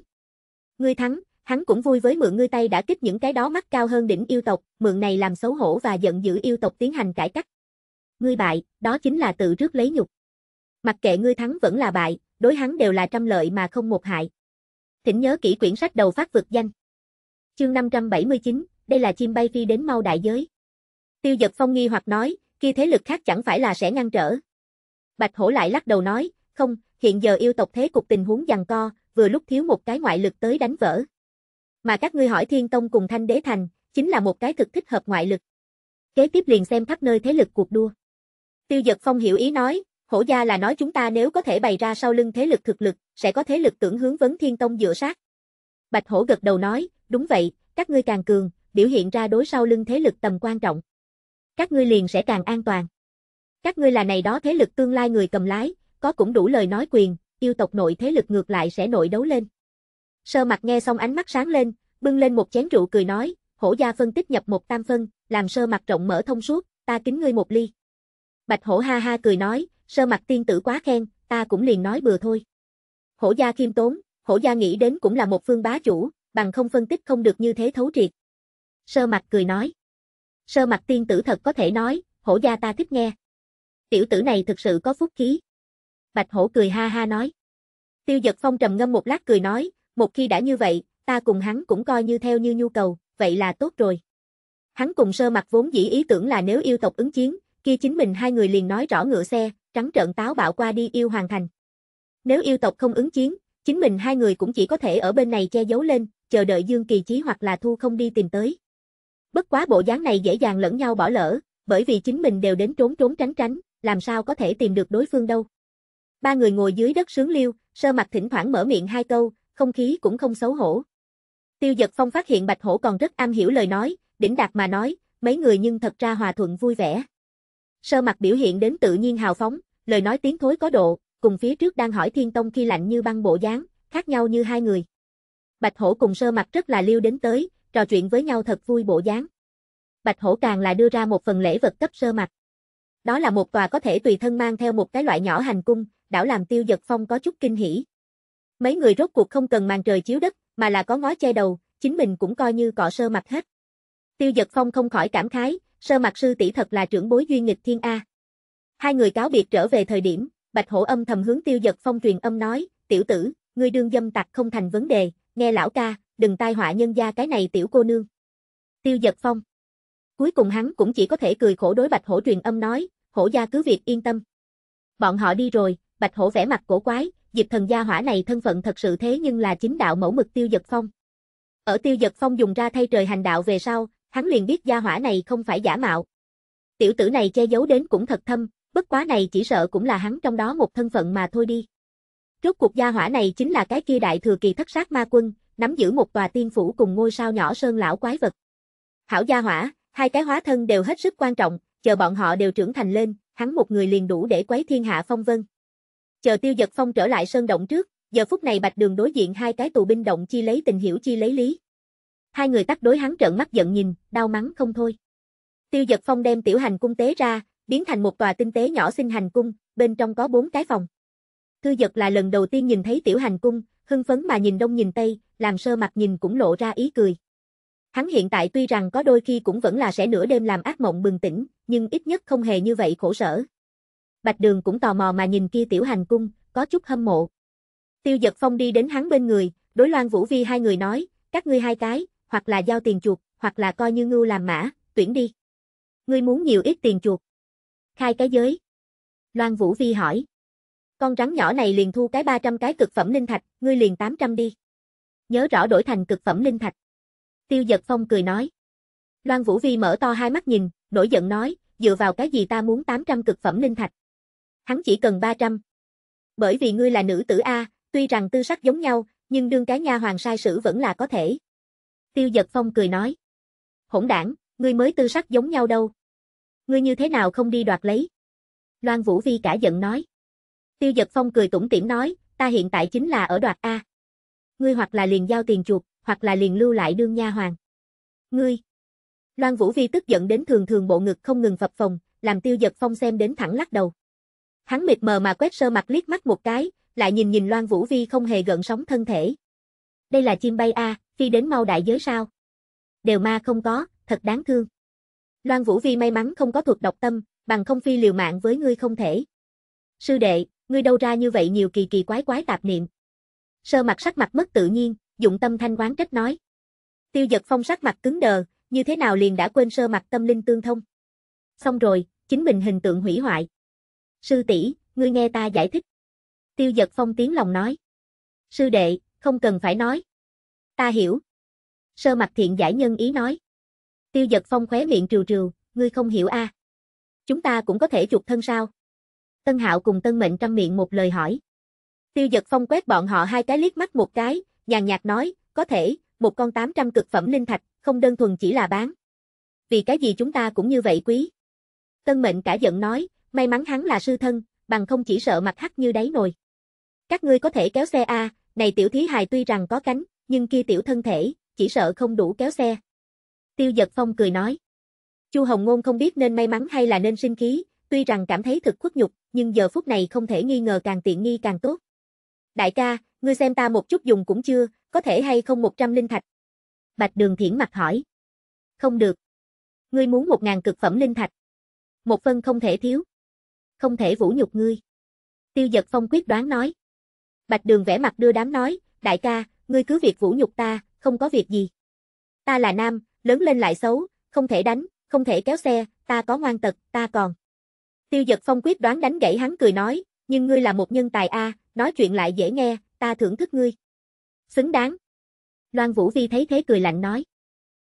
Ngươi thắng, hắn cũng vui với mượn ngươi tay đã kích những cái đó mắt cao hơn đỉnh yêu tộc, mượn này làm xấu hổ và giận dữ yêu tộc tiến hành cải cách. Ngươi bại, đó chính là tự rước lấy nhục. Mặc kệ ngươi thắng vẫn là bại, đối hắn đều là trăm lợi mà không một hại. Thỉnh nhớ kỹ quyển sách đầu phát vực danh. Chương 579, đây là chim bay phi đến mau đại giới. Tiêu giật phong nghi hoặc nói, kia thế lực khác chẳng phải là sẽ ngăn trở. Bạch hổ lại lắc đầu nói, không, hiện giờ yêu tộc thế cục tình huống giằng co, vừa lúc thiếu một cái ngoại lực tới đánh vỡ. Mà các ngươi hỏi thiên tông cùng thanh đế thành, chính là một cái thực thích hợp ngoại lực. Kế tiếp liền xem khắp nơi thế lực cuộc đua. Tiêu giật phong hiểu ý nói, hổ gia là nói chúng ta nếu có thể bày ra sau lưng thế lực thực lực, sẽ có thế lực tưởng hướng vấn thiên tông dựa sát. Bạch hổ gật đầu nói, đúng vậy, các ngươi càng cường, biểu hiện ra đối sau lưng thế lực tầm quan trọng. Các ngươi liền sẽ càng an toàn. Các ngươi là này đó thế lực tương lai người cầm lái, có cũng đủ lời nói quyền, yêu tộc nội thế lực ngược lại sẽ nội đấu lên. Sơ mặt nghe xong ánh mắt sáng lên, bưng lên một chén rượu cười nói, hổ gia phân tích nhập một tam phân, làm sơ mặt rộng mở thông suốt, ta kính ngươi một ly. Bạch hổ ha ha cười nói, sơ mặt tiên tử quá khen, ta cũng liền nói bừa thôi. Hổ gia khiêm tốn, hổ gia nghĩ đến cũng là một phương bá chủ, bằng không phân tích không được như thế thấu triệt, Sơ mặt cười nói. Sơ mặt tiên tử thật có thể nói, hổ gia ta thích nghe. Tiểu tử này thực sự có phúc khí. Bạch hổ cười ha ha nói. Tiêu giật phong trầm ngâm một lát cười nói, một khi đã như vậy, ta cùng hắn cũng coi như theo như nhu cầu, vậy là tốt rồi. Hắn cùng sơ mặt vốn dĩ ý tưởng là nếu yêu tộc ứng chiến, kia chính mình hai người liền nói rõ ngựa xe, trắng trợn táo bạo qua đi yêu hoàn thành. Nếu yêu tộc không ứng chiến, chính mình hai người cũng chỉ có thể ở bên này che giấu lên, chờ đợi Dương Kỳ Chí hoặc là Thu không đi tìm tới. Bất quá bộ dáng này dễ dàng lẫn nhau bỏ lỡ, bởi vì chính mình đều đến trốn trốn tránh tránh, làm sao có thể tìm được đối phương đâu. Ba người ngồi dưới đất sướng liêu, sơ mặt thỉnh thoảng mở miệng hai câu, không khí cũng không xấu hổ. Tiêu giật phong phát hiện bạch hổ còn rất am hiểu lời nói, đỉnh đạt mà nói, mấy người nhưng thật ra hòa thuận vui vẻ. Sơ mặt biểu hiện đến tự nhiên hào phóng, lời nói tiếng thối có độ, cùng phía trước đang hỏi thiên tông khi lạnh như băng bộ dáng, khác nhau như hai người. Bạch hổ cùng sơ mặt rất là liêu đến tới, trò chuyện với nhau thật vui bộ dáng. Bạch Hổ càng là đưa ra một phần lễ vật cấp sơ mặt. Đó là một tòa có thể tùy thân mang theo một cái loại nhỏ hành cung, đảo làm Tiêu Dật Phong có chút kinh hỉ. Mấy người rốt cuộc không cần màn trời chiếu đất, mà là có ngói che đầu, chính mình cũng coi như cọ sơ mặt hết. Tiêu Dật Phong không khỏi cảm khái, sơ mặt sư tỷ thật là trưởng bối duy nghịch thiên a. Hai người cáo biệt trở về thời điểm, Bạch Hổ âm thầm hướng Tiêu Dật Phong truyền âm nói, "Tiểu tử, ngươi đương dâm tặc không thành vấn đề, nghe lão ca, đừng tai họa nhân gia cái này tiểu cô nương. Tiêu giật phong. Cuối cùng hắn cũng chỉ có thể cười khổ đối bạch hổ truyền âm nói, hổ gia cứ việc yên tâm. Bọn họ đi rồi, bạch hổ vẻ mặt cổ quái, dịp thần gia hỏa này thân phận thật sự thế nhưng là chính đạo mẫu mực tiêu giật phong. Ở tiêu giật phong dùng ra thay trời hành đạo về sau, hắn liền biết gia hỏa này không phải giả mạo. Tiểu tử này che giấu đến cũng thật thâm, bất quá này chỉ sợ cũng là hắn trong đó một thân phận mà thôi đi. Rốt cuộc gia hỏa này chính là cái kia đại thừa kỳ thất sát ma quân, nắm giữ một tòa tiên phủ cùng ngôi sao nhỏ sơn lão quái vật. Hảo gia hỏa, hai cái hóa thân đều hết sức quan trọng, chờ bọn họ đều trưởng thành lên, hắn một người liền đủ để quấy thiên hạ phong vân. Chờ tiêu giật phong trở lại sơn động trước, giờ phút này bạch đường đối diện hai cái tù binh động chi lấy tình hiểu chi lấy lý. Hai người tắt đối hắn trợn mắt giận nhìn, đau mắng không thôi. Tiêu giật phong đem tiểu hành cung tế ra, biến thành một tòa tinh tế nhỏ xinh hành cung, bên trong có bốn cái phòng. Thư giật là lần đầu tiên nhìn thấy tiểu hành cung, hưng phấn mà nhìn đông nhìn tây, làm sơ mặt nhìn cũng lộ ra ý cười. Hắn hiện tại tuy rằng có đôi khi cũng vẫn là sẽ nửa đêm làm ác mộng bừng tỉnh, nhưng ít nhất không hề như vậy khổ sở. Bạch Đường cũng tò mò mà nhìn kia tiểu hành cung, có chút hâm mộ. Tiêu giật Phong đi đến hắn bên người, đối Loan Vũ Vi hai người nói, các ngươi hai cái, hoặc là giao tiền chuột, hoặc là coi như ngưu làm mã, tuyển đi. Ngươi muốn nhiều ít tiền chuột? Khai cái giới. Loan Vũ Vi hỏi. Con rắn nhỏ này liền thu cái 300 cái cực phẩm linh thạch, ngươi liền 800 đi. Nhớ rõ đổi thành cực phẩm linh thạch. Tiêu giật phong cười nói. Loan Vũ Vi mở to hai mắt nhìn, nổi giận nói, dựa vào cái gì ta muốn 800 cực phẩm linh thạch. Hắn chỉ cần 300. Bởi vì ngươi là nữ tử A, tuy rằng tư sắc giống nhau, nhưng đương cái nha hoàng sai sử vẫn là có thể. Tiêu giật phong cười nói. Hỗn đảng, ngươi mới tư sắc giống nhau đâu. Ngươi như thế nào không đi đoạt lấy? Loan Vũ Vi cả giận nói. Tiêu giật phong cười tủm tỉm nói, ta hiện tại chính là ở đoạt A. Ngươi hoặc là liền giao tiền chuột, hoặc là liền lưu lại đương nha hoàng. Ngươi! Loan Vũ Vi tức giận đến thường thường bộ ngực không ngừng phập phồng, làm tiêu giật phong xem đến thẳng lắc đầu. Hắn mịt mờ mà quét sơ mặt liếc mắt một cái, lại nhìn nhìn Loan Vũ Vi không hề gợn sóng thân thể. Đây là chim bay A, phi đến mau đại giới sao? Đều ma không có, thật đáng thương. Loan Vũ Vi may mắn không có thuộc độc tâm, bằng không phi liều mạng với ngươi không thể. Sư đệ, ngươi đâu ra như vậy nhiều kỳ kỳ quái quái tạp niệm. Sơ mặt sắc mặt mất tự nhiên, dụng tâm thanh quán trách nói. Tiêu giật phong sắc mặt cứng đờ, như thế nào liền đã quên sơ mặt tâm linh tương thông. Xong rồi, chính mình hình tượng hủy hoại. Sư tỷ, ngươi nghe ta giải thích. Tiêu giật phong tiếng lòng nói. Sư đệ, không cần phải nói. Ta hiểu. Sơ mặt thiện giải nhân ý nói. Tiêu giật phong khóe miệng trừ trừ, ngươi không hiểu a à. Chúng ta cũng có thể chuột thân sao? Tân Hạo cùng Tân Mệnh trăm miệng một lời hỏi. Tiêu giật phong quét bọn họ hai cái liếc mắt một cái, nhàn nhạt nói, có thể, một con 800 cực phẩm linh thạch, không đơn thuần chỉ là bán. Vì cái gì chúng ta cũng như vậy quý. Tân Mệnh cả giận nói, may mắn hắn là sư thân, bằng không chỉ sợ mặt hắc như đáy nồi. Các ngươi có thể kéo xe A, này tiểu thí hài tuy rằng có cánh, nhưng kia tiểu thân thể, chỉ sợ không đủ kéo xe. Tiêu giật phong cười nói. Chu Hồng Ngôn không biết nên may mắn hay là nên sinh khí, Tuy rằng cảm thấy thực khuất nhục, nhưng giờ phút này không thể nghi ngờ càng tiện nghi càng tốt. Đại ca, ngươi xem ta một chút dùng cũng chưa, có thể hay không một trăm linh thạch? Bạch đường thiển mặt hỏi. Không được. Ngươi muốn một ngàn cực phẩm linh thạch. Một phân không thể thiếu. Không thể vũ nhục ngươi. Tiêu giật phong quyết đoán nói. Bạch đường vẽ mặt đưa đám nói, đại ca, ngươi cứ việc vũ nhục ta, không có việc gì. Ta là nam, lớn lên lại xấu, không thể đánh, không thể kéo xe, ta có ngoan tật, ta còn. Tiêu giật phong quyết đoán đánh gãy hắn cười nói, nhưng ngươi là một nhân tài a, nói chuyện lại dễ nghe, ta thưởng thức ngươi. Xứng đáng. Loan Vũ Vi thấy thế cười lạnh nói.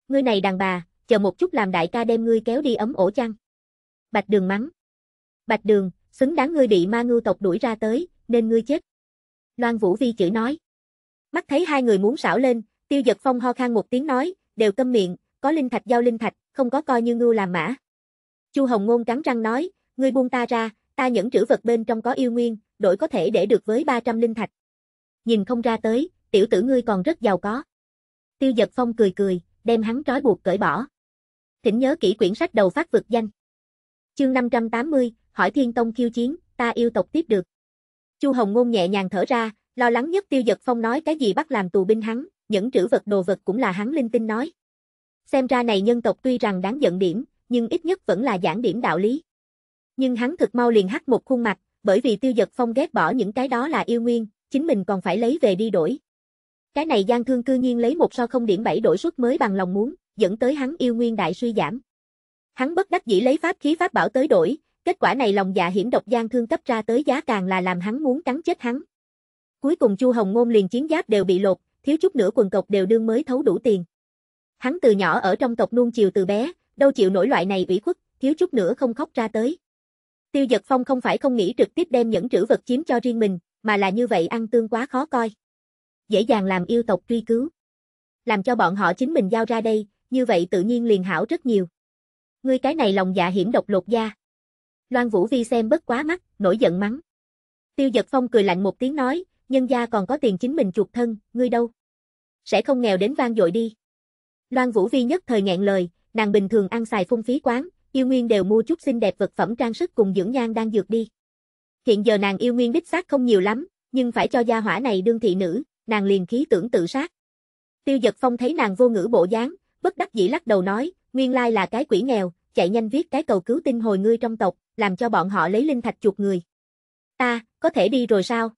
Ngươi này đàn bà, chờ một chút làm đại ca đem ngươi kéo đi ấm ổ chăng. Bạch đường mắng. Bạch đường, xứng đáng ngươi bị ma ngưu tộc đuổi ra tới, nên ngươi chết. Loan Vũ Vi chửi nói. Mắt thấy hai người muốn xảo lên, tiêu giật phong ho khan một tiếng nói, đều câm miệng, có linh thạch giao linh thạch, không có coi như ngưu làm mã. Chu Hồng Ngôn cắn răng nói, ngươi buông ta ra, ta nhẫn trữ vật bên trong có yêu nguyên, đổi có thể để được với 300 linh thạch. Nhìn không ra tới, tiểu tử ngươi còn rất giàu có. Tiêu giật phong cười cười, đem hắn trói buộc cởi bỏ. Thỉnh nhớ kỹ quyển sách đầu phát vực danh. Chương 580, hỏi thiên tông khiêu chiến, ta yêu tộc tiếp được. Chu Hồng Ngôn nhẹ nhàng thở ra, lo lắng nhất tiêu giật phong nói cái gì bắt làm tù binh hắn, những trữ vật đồ vật cũng là hắn linh tinh nói. Xem ra này nhân tộc tuy rằng đáng giận điểm, nhưng ít nhất vẫn là giảng điểm đạo lý. Nhưng hắn thực mau liền hắt một khuôn mặt, bởi vì tiêu giật phong ghét bỏ những cái đó là yêu nguyên, chính mình còn phải lấy về đi đổi. Cái này gian thương cư nhiên lấy một so không điểm bảy đổi suất mới bằng lòng muốn, dẫn tới hắn yêu nguyên đại suy giảm. Hắn bất đắc dĩ lấy pháp khí pháp bảo tới đổi, kết quả này lòng dạ hiểm độc gian thương cấp ra tới giá càng là làm hắn muốn cắn chết hắn. Cuối cùng Chu Hồng Ngôn liền chiến giáp đều bị lột, thiếu chút nữa quần cộc đều đương mới thấu đủ tiền. Hắn từ nhỏ ở trong tộc nuông chiều từ bé, đâu chịu nổi loại này ủy khuất, thiếu chút nữa không khóc ra tới. Tiêu Dật Phong không phải không nghĩ trực tiếp đem những trữ vật chiếm cho riêng mình, mà là như vậy ăn tương quá khó coi. Dễ dàng làm yêu tộc truy cứu. Làm cho bọn họ chính mình giao ra đây, như vậy tự nhiên liền hảo rất nhiều. Ngươi cái này lòng dạ hiểm độc lột da. Loan Vũ Vi xem bất quá mắt, nổi giận mắng. Tiêu Dật Phong cười lạnh một tiếng nói, nhân gia còn có tiền chính mình chuộc thân, ngươi đâu? Sẽ không nghèo đến vang dội đi. Loan Vũ Vi nhất thời nghẹn lời, nàng bình thường ăn xài phung phí quán, yêu nguyên đều mua chút xinh đẹp vật phẩm trang sức cùng dưỡng nhan đang dược đi. Hiện giờ nàng yêu nguyên đích xác không nhiều lắm, nhưng phải cho gia hỏa này đương thị nữ, nàng liền khí tưởng tự sát. Tiêu giật phong thấy nàng vô ngữ bộ dáng, bất đắc dĩ lắc đầu nói, nguyên lai là cái quỷ nghèo, chạy nhanh viết cái cầu cứu tin hồi ngươi trong tộc, làm cho bọn họ lấy linh thạch chuột người. Ta, có thể đi rồi sao?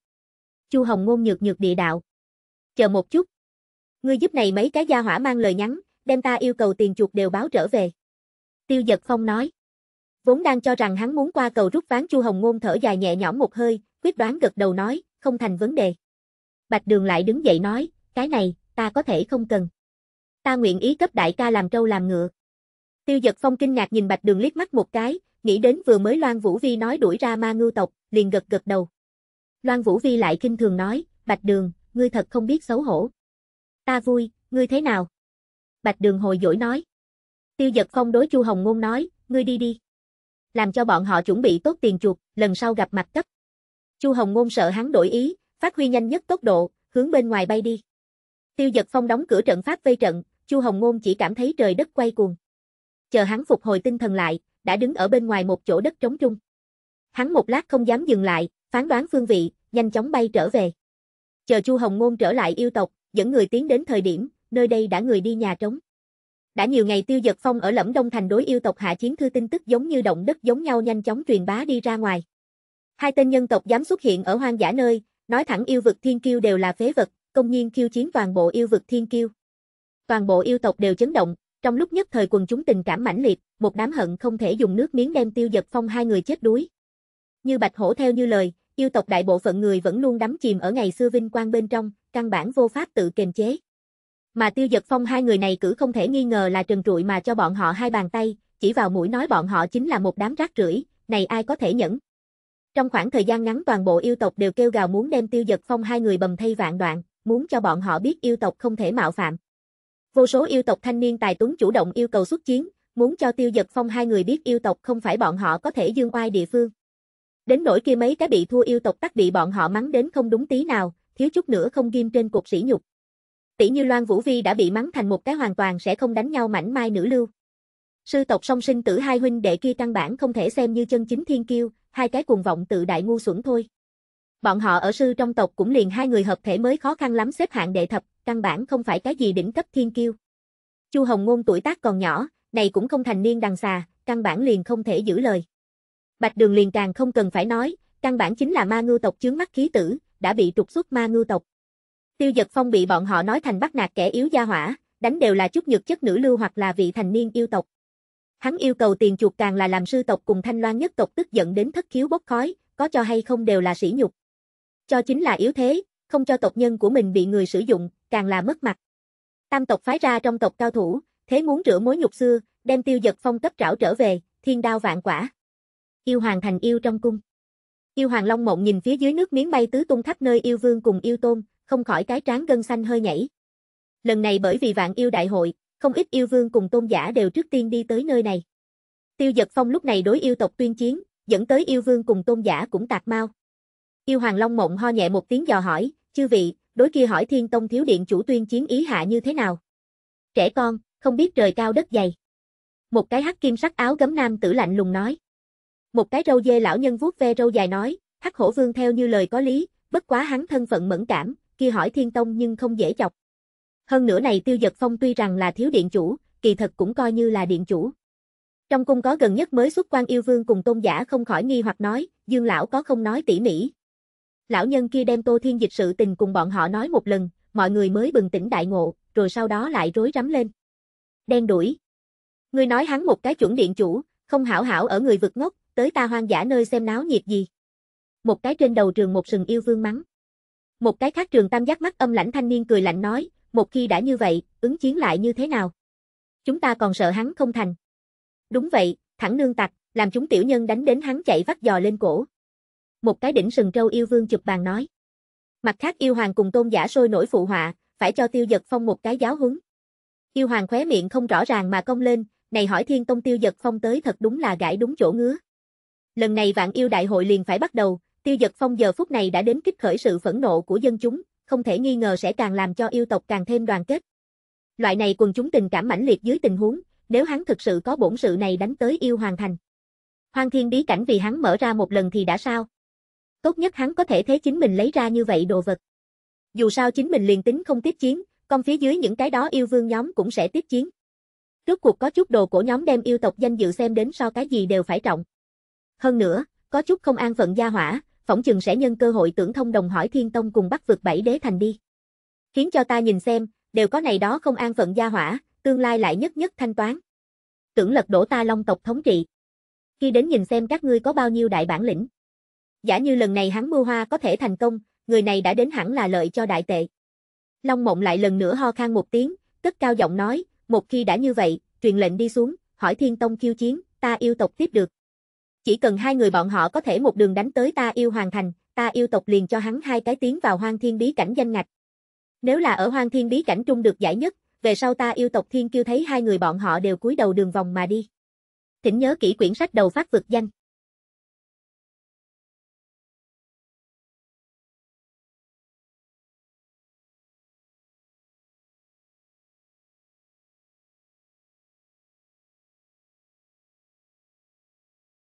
Chu Hồng ngôn nhược nhược địa đạo. Chờ một chút. Ngươi giúp này mấy cái gia hỏa mang lời nhắn, đem ta yêu cầu tiền chuột đều báo trở về. Tiêu Giật Phong nói. Vốn đang cho rằng hắn muốn qua cầu rút ván Chu Hồng Ngôn thở dài nhẹ nhõm một hơi, quyết đoán gật đầu nói, không thành vấn đề. Bạch Đường lại đứng dậy nói, cái này, ta có thể không cần. Ta nguyện ý cấp đại ca làm trâu làm ngựa. Tiêu Giật Phong kinh ngạc nhìn Bạch Đường liếc mắt một cái, nghĩ đến vừa mới Loan Vũ Vi nói đuổi ra ma ngưu tộc, liền gật gật đầu. Loan Vũ Vi lại kinh thường nói, Bạch Đường, ngươi thật không biết xấu hổ. Ta vui, ngươi thế nào? Bạch Đường hồi dỗi nói. Tiêu Dật Phong đối Chu Hồng Ngôn nói, ngươi đi đi. Làm cho bọn họ chuẩn bị tốt tiền chuột, lần sau gặp mặt cấp. Chu Hồng Ngôn sợ hắn đổi ý, phát huy nhanh nhất tốc độ, hướng bên ngoài bay đi. Tiêu Dật Phong đóng cửa trận pháp vây trận, Chu Hồng Ngôn chỉ cảm thấy trời đất quay cuồng. Chờ hắn phục hồi tinh thần lại, đã đứng ở bên ngoài một chỗ đất trống trung. Hắn một lát không dám dừng lại, phán đoán phương vị, nhanh chóng bay trở về. Chờ Chu Hồng Ngôn trở lại yêu tộc, dẫn người tiến đến thời điểm, nơi đây đã người đi nhà trống. Đã nhiều ngày tiêu giật phong ở lẫm đông thành đối yêu tộc hạ chiến thư tin tức giống như động đất giống nhau nhanh chóng truyền bá đi ra ngoài. Hai tên nhân tộc dám xuất hiện ở hoang dã nơi, nói thẳng yêu vực thiên kiêu đều là phế vật, công nhiên khiêu chiến toàn bộ yêu vực thiên kiêu. Toàn bộ yêu tộc đều chấn động, trong lúc nhất thời quần chúng tình cảm mãnh liệt, một đám hận không thể dùng nước miếng đem tiêu giật phong hai người chết đuối. Như Bạch Hổ theo như lời, yêu tộc đại bộ phận người vẫn luôn đắm chìm ở ngày xưa vinh quang bên trong, căn bản vô pháp tự kiềm chế. Mà tiêu giật phong hai người này cử không thể nghi ngờ là trần trụi mà cho bọn họ hai bàn tay, chỉ vào mũi nói bọn họ chính là một đám rác rưởi, này ai có thể nhẫn. Trong khoảng thời gian ngắn toàn bộ yêu tộc đều kêu gào muốn đem tiêu giật phong hai người bầm thay vạn đoạn, muốn cho bọn họ biết yêu tộc không thể mạo phạm. Vô số yêu tộc thanh niên tài tuấn chủ động yêu cầu xuất chiến, muốn cho tiêu giật phong hai người biết yêu tộc không phải bọn họ có thể dương oai địa phương. Đến nỗi kia mấy cái bị thua yêu tộc tắc bị bọn họ mắng đến không đúng tí nào, thiếu chút nữa không ghim trên cục sỉ nhục tỷ như Loan Vũ Vi đã bị mắng thành một cái hoàn toàn sẽ không đánh nhau mảnh mai nữ lưu. Sư tộc song sinh tử hai huynh đệ kia căn bản không thể xem như chân chính thiên kiêu, hai cái cuồng vọng tự đại ngu xuẩn thôi. Bọn họ ở sư trong tộc cũng liền hai người hợp thể mới khó khăn lắm xếp hạng đệ thập, căn bản không phải cái gì đỉnh cấp thiên kiêu. Chu Hồng Ngôn tuổi tác còn nhỏ, này cũng không thành niên đằng xà, căn bản liền không thể giữ lời. Bạch Đường liền càng không cần phải nói, căn bản chính là ma ngư tộc chướng mắt khí tử, đã bị trục xuất ma ngư tộc. Tiêu Dật Phong bị bọn họ nói thành bắt nạt kẻ yếu gia hỏa, đánh đều là chút nhược chất nữ lưu hoặc là vị thành niên yêu tộc. Hắn yêu cầu tiền chuột càng là làm sư tộc cùng Thanh Loan nhất tộc tức giận đến thất khiếu bốc khói, có cho hay không đều là sỉ nhục. Cho chính là yếu thế, không cho tộc nhân của mình bị người sử dụng, càng là mất mặt. Tam tộc phái ra trong tộc cao thủ, thế muốn rửa mối nhục xưa, đem Tiêu Dật Phong cấp trảo trở về, thiên đao vạn quả. Yêu hoàng thành yêu trong cung. Yêu hoàng Long Mộng nhìn phía dưới nước miếng bay tứ tung khắp nơi yêu vương cùng yêu tôn, không khỏi cái trán gân xanh hơi nhảy. Lần này bởi vì vạn yêu đại hội, không ít yêu vương cùng tôn giả đều trước tiên đi tới nơi này. Tiêu giật phong lúc này đối yêu tộc tuyên chiến, dẫn tới yêu vương cùng tôn giả cũng tạc mau. Yêu hoàng long mộng ho nhẹ một tiếng dò hỏi, chư vị, đối kia hỏi thiên tông thiếu điện chủ tuyên chiến ý hạ như thế nào? Trẻ con, không biết trời cao đất dày. Một cái hắc kim sắc áo gấm nam tử lạnh lùng nói. Một cái râu dê lão nhân vuốt ve râu dài nói, hắc hổ vương theo như lời có lý, bất quá hắn thân phận mẫn cảm, kia hỏi Thiên Tông nhưng không dễ chọc. Hơn nữa này Tiêu Giật Phong tuy rằng là thiếu điện chủ, kỳ thật cũng coi như là điện chủ. Trong cung có gần nhất mới xuất quan yêu vương cùng tôn giả không khỏi nghi hoặc nói, Dương lão có không nói tỉ mỉ. Lão nhân kia đem Tô Thiên Dịch sự tình cùng bọn họ nói một lần, mọi người mới bừng tỉnh đại ngộ, rồi sau đó lại rối rắm lên. Đen đuổi. người nói hắn một cái chuẩn điện chủ, không hảo hảo ở người vực ngốc, tới ta hoang dã nơi xem náo nhiệt gì. Một cái trên đầu trường một sừng yêu vương mắng. Một cái khác trường tam giác mắt âm lãnh thanh niên cười lạnh nói, một khi đã như vậy, ứng chiến lại như thế nào? Chúng ta còn sợ hắn không thành. Đúng vậy, thẳng nương tặc, làm chúng tiểu nhân đánh đến hắn chạy vắt giò lên cổ. Một cái đỉnh sừng trâu yêu vương chụp bàn nói. Mặt khác yêu hoàng cùng tôn giả sôi nổi phụ họa, phải cho tiêu giật phong một cái giáo huấn. Yêu hoàng khóe miệng không rõ ràng mà công lên, này hỏi thiên tông tiêu giật phong tới thật đúng là gãi đúng chỗ ngứa. Lần này vạn yêu đại hội liền phải bắt đầu, Tiêu giật phong giờ phút này đã đến kích khởi sự phẫn nộ của dân chúng, không thể nghi ngờ sẽ càng làm cho yêu tộc càng thêm đoàn kết. Loại này quần chúng tình cảm mãnh liệt dưới tình huống, nếu hắn thực sự có bổn sự này đánh tới yêu hoàn thành. Hoang thiên bí cảnh vì hắn mở ra một lần thì đã sao? Tốt nhất hắn có thể thế chính mình lấy ra như vậy đồ vật. Dù sao chính mình liền tính không tiếp chiến, con phía dưới những cái đó yêu vương nhóm cũng sẽ tiếp chiến. Rốt cuộc có chút đồ của nhóm đem yêu tộc danh dự xem đến so cái gì đều phải trọng. Hơn nữa, có chút không an phận gia hỏa, phỏng chừng sẽ nhân cơ hội tưởng thông đồng hỏi Thiên Tông cùng bắt vượt bảy đế thành đi. Khiến cho ta nhìn xem, đều có này đó không an phận gia hỏa, tương lai lại nhất nhất thanh toán. Tưởng lật đổ ta long tộc thống trị. Khi đến nhìn xem các ngươi có bao nhiêu đại bản lĩnh. Giả như lần này hắn mưu hoa có thể thành công, người này đã đến hẳn là lợi cho đại tệ. Long mộng lại lần nữa ho khan một tiếng, cất cao giọng nói, một khi đã như vậy, truyền lệnh đi xuống, hỏi thiên tông khiêu chiến, ta yêu tộc tiếp được. Chỉ cần hai người bọn họ có thể một đường đánh tới ta yêu hoàn thành, ta yêu tộc liền cho hắn hai cái tiếng vào hoang thiên bí cảnh danh ngạch. Nếu là ở hoang thiên bí cảnh trung được giải nhất, về sau ta yêu tộc thiên kiêu thấy hai người bọn họ đều cúi đầu đường vòng mà đi. Thỉnh nhớ kỹ quyển sách đầu phát vực danh.